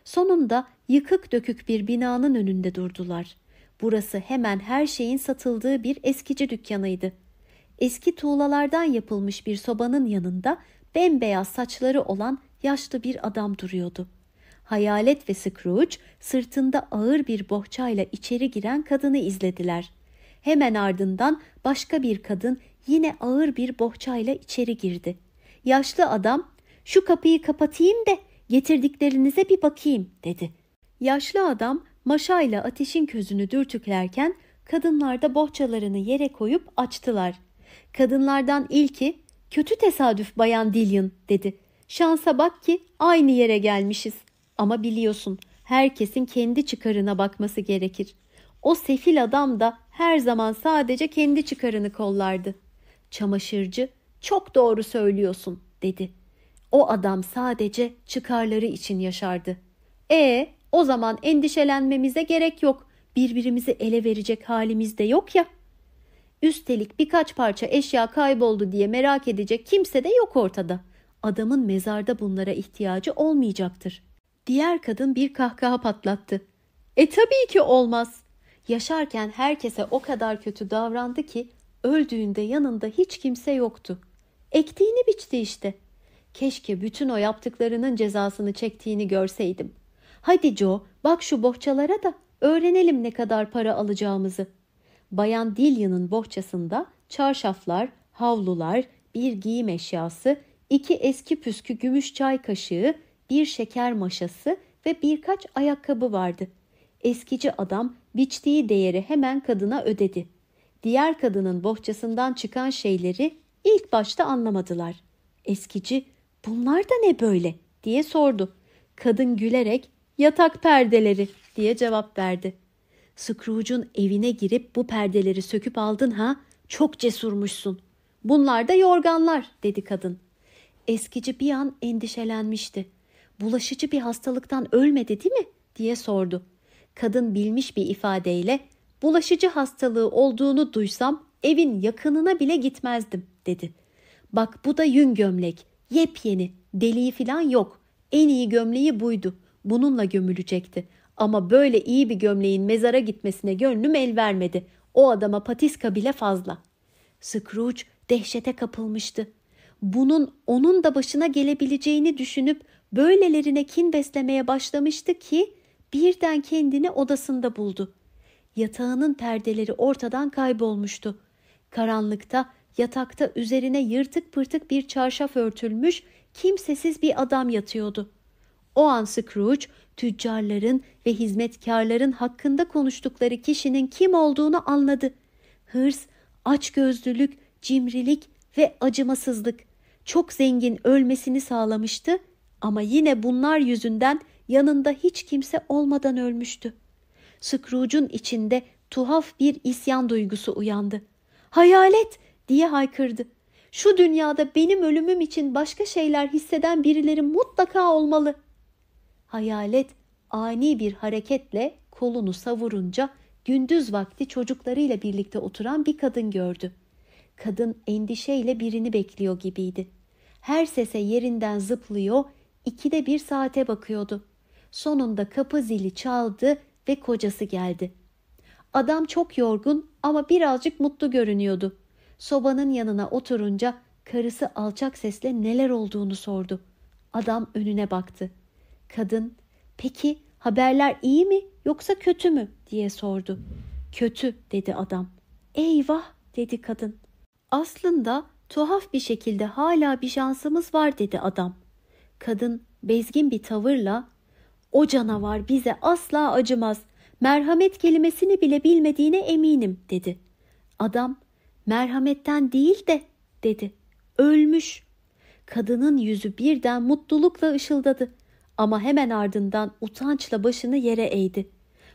S1: Sonunda yıkık dökük bir binanın önünde durdular. Burası hemen her şeyin satıldığı bir eskici dükkanıydı. Eski tuğlalardan yapılmış bir sobanın yanında bembeyaz saçları olan yaşlı bir adam duruyordu.'' Hayalet ve Scrooge sırtında ağır bir bohçayla içeri giren kadını izlediler. Hemen ardından başka bir kadın yine ağır bir bohçayla içeri girdi. Yaşlı adam şu kapıyı kapatayım da getirdiklerinize bir bakayım dedi. Yaşlı adam maşayla ateşin közünü dürtüklerken kadınlar da bohçalarını yere koyup açtılar. Kadınlardan ilki kötü tesadüf bayan Dillion dedi. Şansa bak ki aynı yere gelmişiz. Ama biliyorsun herkesin kendi çıkarına bakması gerekir. O sefil adam da her zaman sadece kendi çıkarını kollardı. Çamaşırcı çok doğru söylüyorsun dedi. O adam sadece çıkarları için yaşardı. E o zaman endişelenmemize gerek yok. Birbirimizi ele verecek halimiz de yok ya. Üstelik birkaç parça eşya kayboldu diye merak edecek kimse de yok ortada. Adamın mezarda bunlara ihtiyacı olmayacaktır.'' Diğer kadın bir kahkaha patlattı. E tabii ki olmaz. Yaşarken herkese o kadar kötü davrandı ki öldüğünde yanında hiç kimse yoktu. Ektiğini biçti işte. Keşke bütün o yaptıklarının cezasını çektiğini görseydim. Hadi Joe bak şu bohçalara da öğrenelim ne kadar para alacağımızı. Bayan Dillian'ın bohçasında çarşaflar, havlular, bir giyim eşyası, iki eski püskü gümüş çay kaşığı, bir şeker maşası ve birkaç ayakkabı vardı. Eskici adam biçtiği değeri hemen kadına ödedi. Diğer kadının bohçasından çıkan şeyleri ilk başta anlamadılar. Eskici bunlar da ne böyle diye sordu. Kadın gülerek yatak perdeleri diye cevap verdi. Scrooge'un evine girip bu perdeleri söküp aldın ha çok cesurmuşsun. Bunlar da yorganlar dedi kadın. Eskici bir an endişelenmişti bulaşıcı bir hastalıktan ölmedi değil mi diye sordu. Kadın bilmiş bir ifadeyle bulaşıcı hastalığı olduğunu duysam evin yakınına bile gitmezdim dedi. Bak bu da yün gömlek. Yepyeni. Deliği filan yok. En iyi gömleği buydu. Bununla gömülecekti. Ama böyle iyi bir gömleğin mezara gitmesine gönlüm el vermedi. O adama patiska bile fazla. Scrooge dehşete kapılmıştı. Bunun onun da başına gelebileceğini düşünüp böylelerine kin beslemeye başlamıştı ki birden kendini odasında buldu. Yatağının perdeleri ortadan kaybolmuştu. Karanlıkta yatakta üzerine yırtık pırtık bir çarşaf örtülmüş kimsesiz bir adam yatıyordu. O an Scrooge tüccarların ve hizmetkarların hakkında konuştukları kişinin kim olduğunu anladı. Hırs, açgözlülük, cimrilik ve acımasızlık çok zengin ölmesini sağlamıştı ama yine bunlar yüzünden yanında hiç kimse olmadan ölmüştü. Scrooge'un içinde tuhaf bir isyan duygusu uyandı. Hayalet diye haykırdı. Şu dünyada benim ölümüm için başka şeyler hisseden birileri mutlaka olmalı. Hayalet ani bir hareketle kolunu savurunca gündüz vakti çocuklarıyla birlikte oturan bir kadın gördü. Kadın endişeyle birini bekliyor gibiydi. Her sese yerinden zıplıyor, ikide bir saate bakıyordu. Sonunda kapı zili çaldı ve kocası geldi. Adam çok yorgun ama birazcık mutlu görünüyordu. Sobanın yanına oturunca karısı alçak sesle neler olduğunu sordu. Adam önüne baktı. Kadın, peki haberler iyi mi yoksa kötü mü diye sordu. Kötü dedi adam. Eyvah dedi kadın. Aslında tuhaf bir şekilde hala bir şansımız var dedi adam.'' Kadın bezgin bir tavırla o canavar bize asla acımaz. Merhamet kelimesini bile bilmediğine eminim dedi. Adam merhametten değil de dedi. Ölmüş. Kadının yüzü birden mutlulukla ışıldadı ama hemen ardından utançla başını yere eğdi.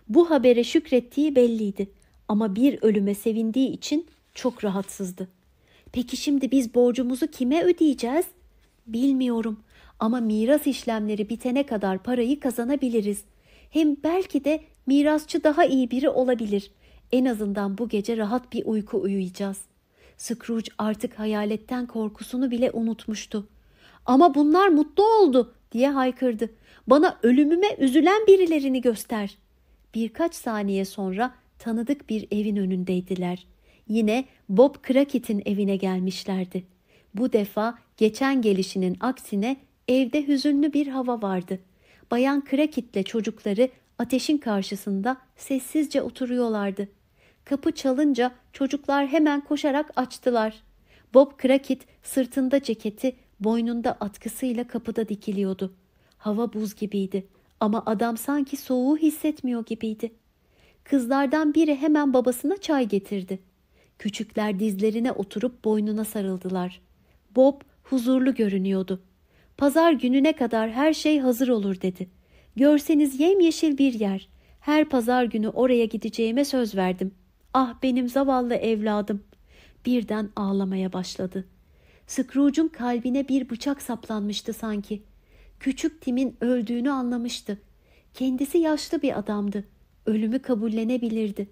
S1: Bu habere şükrettiği belliydi ama bir ölüme sevindiği için çok rahatsızdı. Peki şimdi biz borcumuzu kime ödeyeceğiz? Bilmiyorum. Ama miras işlemleri bitene kadar parayı kazanabiliriz. Hem belki de mirasçı daha iyi biri olabilir. En azından bu gece rahat bir uyku uyuyacağız. Scrooge artık hayaletten korkusunu bile unutmuştu. Ama bunlar mutlu oldu diye haykırdı. Bana ölümüme üzülen birilerini göster. Birkaç saniye sonra tanıdık bir evin önündeydiler. Yine Bob Crackett'in evine gelmişlerdi. Bu defa geçen gelişinin aksine Evde hüzünlü bir hava vardı. Bayan Krakit'le çocukları ateşin karşısında sessizce oturuyorlardı. Kapı çalınca çocuklar hemen koşarak açtılar. Bob Krakit sırtında ceketi, boynunda atkısıyla kapıda dikiliyordu. Hava buz gibiydi ama adam sanki soğuğu hissetmiyor gibiydi. Kızlardan biri hemen babasına çay getirdi. Küçükler dizlerine oturup boynuna sarıldılar. Bob huzurlu görünüyordu. Pazar gününe kadar her şey hazır olur dedi. Görseniz yemyeşil bir yer. Her pazar günü oraya gideceğime söz verdim. Ah benim zavallı evladım. Birden ağlamaya başladı. Scrooge'un kalbine bir bıçak saplanmıştı sanki. Küçük Tim'in öldüğünü anlamıştı. Kendisi yaşlı bir adamdı. Ölümü kabullenebilirdi.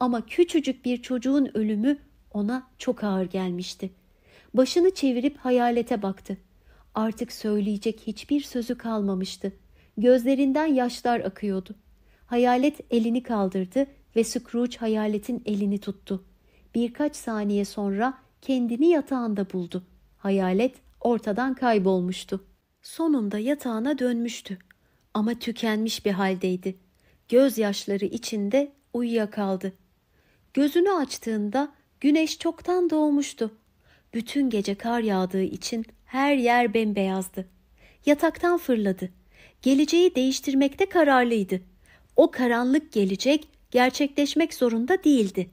S1: Ama küçücük bir çocuğun ölümü ona çok ağır gelmişti. Başını çevirip hayalete baktı. Artık söyleyecek hiçbir sözü kalmamıştı. Gözlerinden yaşlar akıyordu. Hayalet elini kaldırdı ve Scrooge hayaletin elini tuttu. Birkaç saniye sonra kendini yatağında buldu. Hayalet ortadan kaybolmuştu. Sonunda yatağına dönmüştü. Ama tükenmiş bir haldeydi. Gözyaşları içinde uyuyakaldı. Gözünü açtığında güneş çoktan doğmuştu. Bütün gece kar yağdığı için her yer bembeyazdı. Yataktan fırladı. Geleceği değiştirmekte kararlıydı. O karanlık gelecek gerçekleşmek zorunda değildi.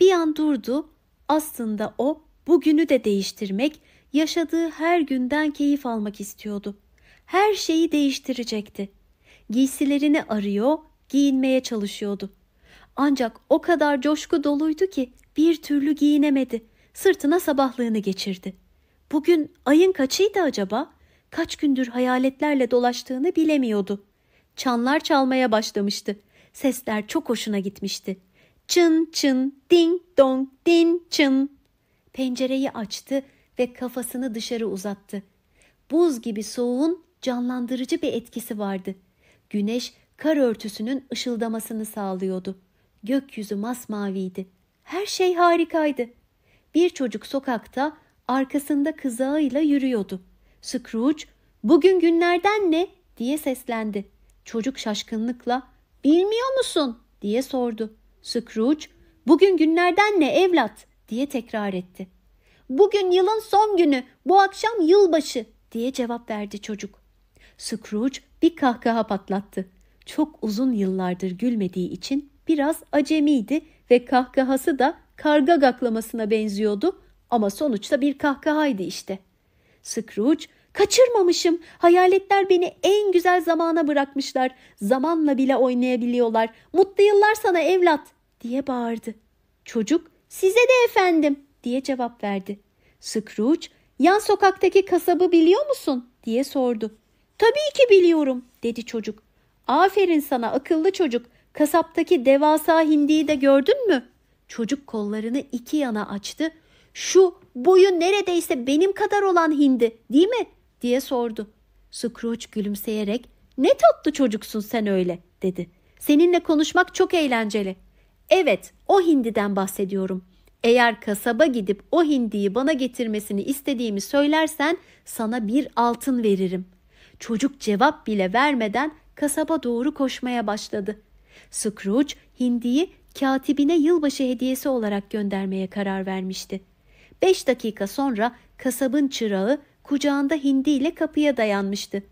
S1: Bir an durdu. Aslında o bugünü de değiştirmek, yaşadığı her günden keyif almak istiyordu. Her şeyi değiştirecekti. Giysilerini arıyor, giyinmeye çalışıyordu. Ancak o kadar coşku doluydu ki bir türlü giyinemedi. Sırtına sabahlığını geçirdi. Bugün ayın kaçıydı acaba? Kaç gündür hayaletlerle dolaştığını bilemiyordu. Çanlar çalmaya başlamıştı. Sesler çok hoşuna gitmişti. Çın çın, ding dong, din çın. Pencereyi açtı ve kafasını dışarı uzattı. Buz gibi soğuğun canlandırıcı bir etkisi vardı. Güneş kar örtüsünün ışıldamasını sağlıyordu. Gökyüzü masmaviydi. Her şey harikaydı. Bir çocuk sokakta arkasında kızağıyla yürüyordu. Scrooge bugün günlerden ne diye seslendi. Çocuk şaşkınlıkla bilmiyor musun diye sordu. Scrooge bugün günlerden ne evlat diye tekrar etti. Bugün yılın son günü bu akşam yılbaşı diye cevap verdi çocuk. Scrooge bir kahkaha patlattı. Çok uzun yıllardır gülmediği için biraz acemiydi ve kahkahası da karga gaklamasına benziyordu ama sonuçta bir kahkahaydı işte. Scrooge, kaçırmamışım. Hayaletler beni en güzel zamana bırakmışlar. Zamanla bile oynayabiliyorlar. Mutlu yıllar sana evlat diye bağırdı. Çocuk, size de efendim diye cevap verdi. Scrooge, yan sokaktaki kasabı biliyor musun diye sordu. Tabii ki biliyorum dedi çocuk. Aferin sana akıllı çocuk. Kasaptaki devasa hindiyi de gördün mü? Çocuk kollarını iki yana açtı şu boyu neredeyse benim kadar olan hindi değil mi? diye sordu. Scrooge gülümseyerek ne tatlı çocuksun sen öyle dedi. Seninle konuşmak çok eğlenceli. Evet o hindiden bahsediyorum. Eğer kasaba gidip o hindiyi bana getirmesini istediğimi söylersen sana bir altın veririm. Çocuk cevap bile vermeden kasaba doğru koşmaya başladı. Scrooge hindiyi katibine yılbaşı hediyesi olarak göndermeye karar vermişti. Beş dakika sonra kasabın çırağı kucağında Hindi ile kapıya dayanmıştı.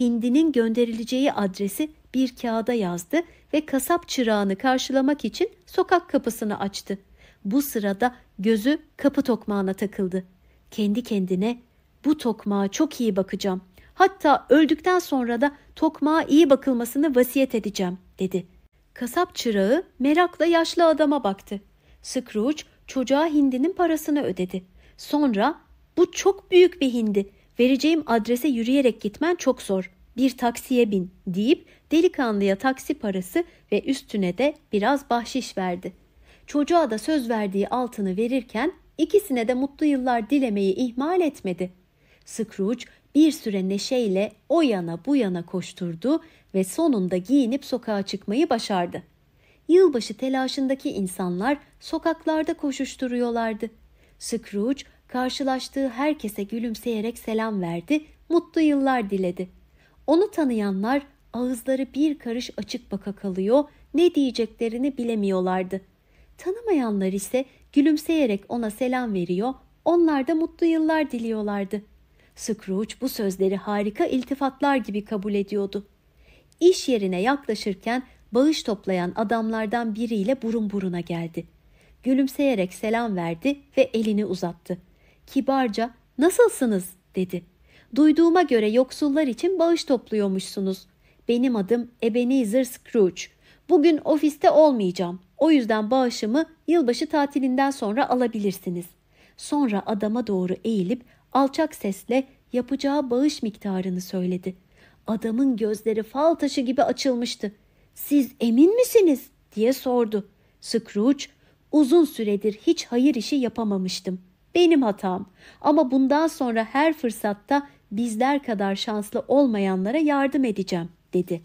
S1: Hindinin gönderileceği adresi bir kağıda yazdı ve kasap çırağını karşılamak için sokak kapısını açtı. Bu sırada gözü kapı tokmağına takıldı. Kendi kendine bu tokmağa çok iyi bakacağım. Hatta öldükten sonra da tokmağa iyi bakılmasını vasiyet edeceğim dedi. Kasap çırağı merakla yaşlı adama baktı. Scrooge çocuğa hindinin parasını ödedi. Sonra bu çok büyük bir hindi. Vereceğim adrese yürüyerek gitmen çok zor. Bir taksiye bin deyip delikanlıya taksi parası ve üstüne de biraz bahşiş verdi. Çocuğa da söz verdiği altını verirken ikisine de mutlu yıllar dilemeyi ihmal etmedi. Scrooge bir süre neşeyle o yana bu yana koşturdu ve sonunda giyinip sokağa çıkmayı başardı yılbaşı telaşındaki insanlar sokaklarda koşuşturuyorlardı. Scrooge karşılaştığı herkese gülümseyerek selam verdi, mutlu yıllar diledi. Onu tanıyanlar ağızları bir karış açık baka kalıyor, ne diyeceklerini bilemiyorlardı. Tanımayanlar ise gülümseyerek ona selam veriyor, onlar da mutlu yıllar diliyorlardı. Scrooge bu sözleri harika iltifatlar gibi kabul ediyordu. İş yerine yaklaşırken bağış toplayan adamlardan biriyle burun buruna geldi. Gülümseyerek selam verdi ve elini uzattı. Kibarca "Nasılsınız?" dedi. "Duyduğuma göre yoksullar için bağış topluyormuşsunuz. Benim adım Ebenezer Scrooge. Bugün ofiste olmayacağım. O yüzden bağışımı yılbaşı tatilinden sonra alabilirsiniz." Sonra adama doğru eğilip alçak sesle yapacağı bağış miktarını söyledi. Adamın gözleri fal taşı gibi açılmıştı. Siz emin misiniz? diye sordu. Scrooge, uzun süredir hiç hayır işi yapamamıştım. Benim hatam ama bundan sonra her fırsatta bizler kadar şanslı olmayanlara yardım edeceğim, dedi.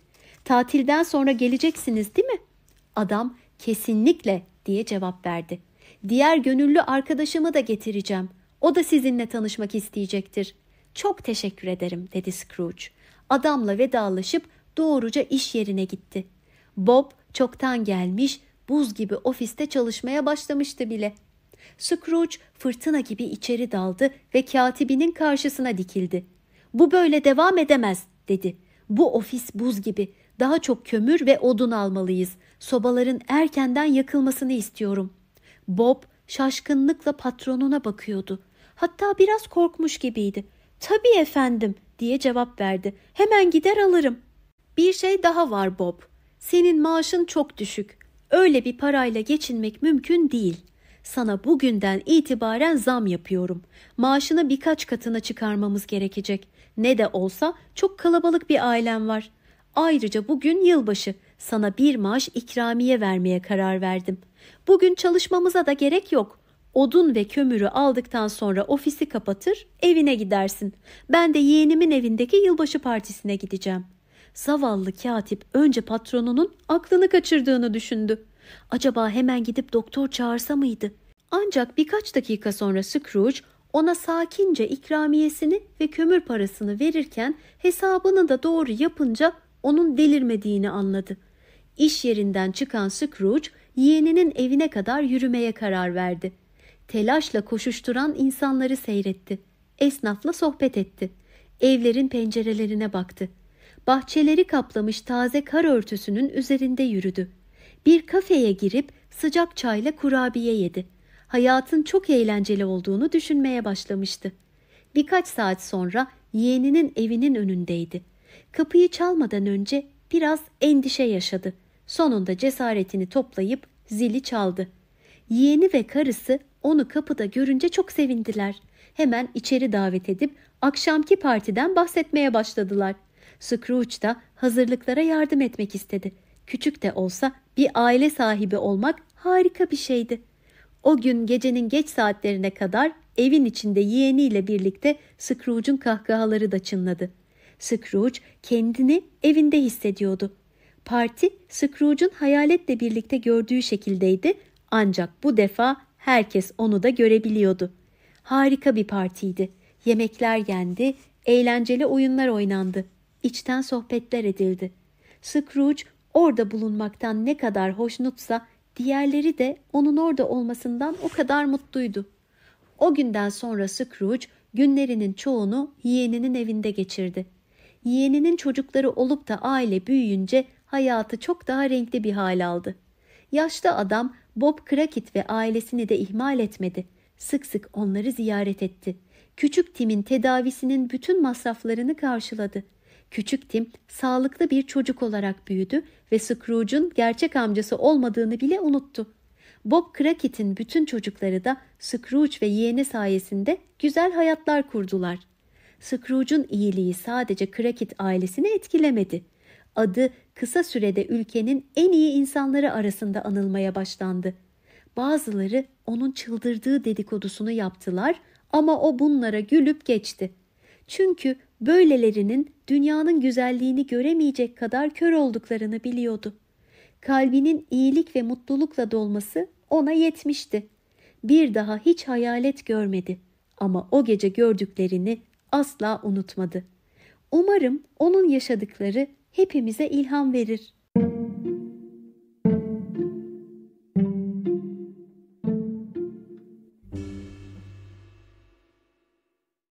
S1: Tatilden sonra geleceksiniz değil mi? Adam kesinlikle diye cevap verdi. Diğer gönüllü arkadaşımı da getireceğim. O da sizinle tanışmak isteyecektir. Çok teşekkür ederim dedi Scrooge. Adamla vedalaşıp doğruca iş yerine gitti. Bob çoktan gelmiş, buz gibi ofiste çalışmaya başlamıştı bile. Scrooge fırtına gibi içeri daldı ve katibinin karşısına dikildi. "Bu böyle devam edemez." dedi. "Bu ofis buz gibi. Daha çok kömür ve odun almalıyız. Sobaların erkenden yakılmasını istiyorum." Bob şaşkınlıkla patronuna bakıyordu. Hatta biraz korkmuş gibiydi. "Tabii efendim." diye cevap verdi. "Hemen gider alırım." "Bir şey daha var Bob." Senin maaşın çok düşük. Öyle bir parayla geçinmek mümkün değil. Sana bugünden itibaren zam yapıyorum. Maaşını birkaç katına çıkarmamız gerekecek. Ne de olsa çok kalabalık bir ailem var. Ayrıca bugün yılbaşı. Sana bir maaş ikramiye vermeye karar verdim. Bugün çalışmamıza da gerek yok. Odun ve kömürü aldıktan sonra ofisi kapatır, evine gidersin. Ben de yeğenimin evindeki yılbaşı partisine gideceğim.'' Zavallı katip önce patronunun aklını kaçırdığını düşündü. Acaba hemen gidip doktor çağırsa mıydı? Ancak birkaç dakika sonra Scrooge ona sakince ikramiyesini ve kömür parasını verirken hesabını da doğru yapınca onun delirmediğini anladı. İş yerinden çıkan Scrooge yeğeninin evine kadar yürümeye karar verdi. Telaşla koşuşturan insanları seyretti. Esnafla sohbet etti. Evlerin pencerelerine baktı bahçeleri kaplamış taze kar örtüsünün üzerinde yürüdü. Bir kafeye girip sıcak çayla kurabiye yedi. Hayatın çok eğlenceli olduğunu düşünmeye başlamıştı. Birkaç saat sonra yeğeninin evinin önündeydi. Kapıyı çalmadan önce biraz endişe yaşadı. Sonunda cesaretini toplayıp zili çaldı. Yeğeni ve karısı onu kapıda görünce çok sevindiler. Hemen içeri davet edip akşamki partiden bahsetmeye başladılar.'' Scrooge da hazırlıklara yardım etmek istedi. Küçük de olsa bir aile sahibi olmak harika bir şeydi. O gün gecenin geç saatlerine kadar evin içinde yeğeniyle birlikte Scrooge'un kahkahaları da çınladı. Scrooge kendini evinde hissediyordu. Parti Scrooge'un hayaletle birlikte gördüğü şekildeydi ancak bu defa herkes onu da görebiliyordu. Harika bir partiydi. Yemekler yendi, eğlenceli oyunlar oynandı içten sohbetler edildi. Scrooge orada bulunmaktan ne kadar hoşnutsa diğerleri de onun orada olmasından o kadar mutluydu. O günden sonra Scrooge günlerinin çoğunu yeğeninin evinde geçirdi. Yeğeninin çocukları olup da aile büyüyünce hayatı çok daha renkli bir hal aldı. Yaşlı adam Bob Crackit ve ailesini de ihmal etmedi. Sık sık onları ziyaret etti. Küçük Tim'in tedavisinin bütün masraflarını karşıladı.'' Küçük Tim sağlıklı bir çocuk olarak büyüdü ve Scrooge'un gerçek amcası olmadığını bile unuttu. Bob Crockett'in bütün çocukları da Scrooge ve yeğeni sayesinde güzel hayatlar kurdular. Scrooge'un iyiliği sadece Crockett ailesini etkilemedi. Adı kısa sürede ülkenin en iyi insanları arasında anılmaya başlandı. Bazıları onun çıldırdığı dedikodusunu yaptılar ama o bunlara gülüp geçti. Çünkü böylelerinin dünyanın güzelliğini göremeyecek kadar kör olduklarını biliyordu. Kalbinin iyilik ve mutlulukla dolması ona yetmişti. Bir daha hiç hayalet görmedi ama o gece gördüklerini asla unutmadı. Umarım onun yaşadıkları hepimize ilham verir.''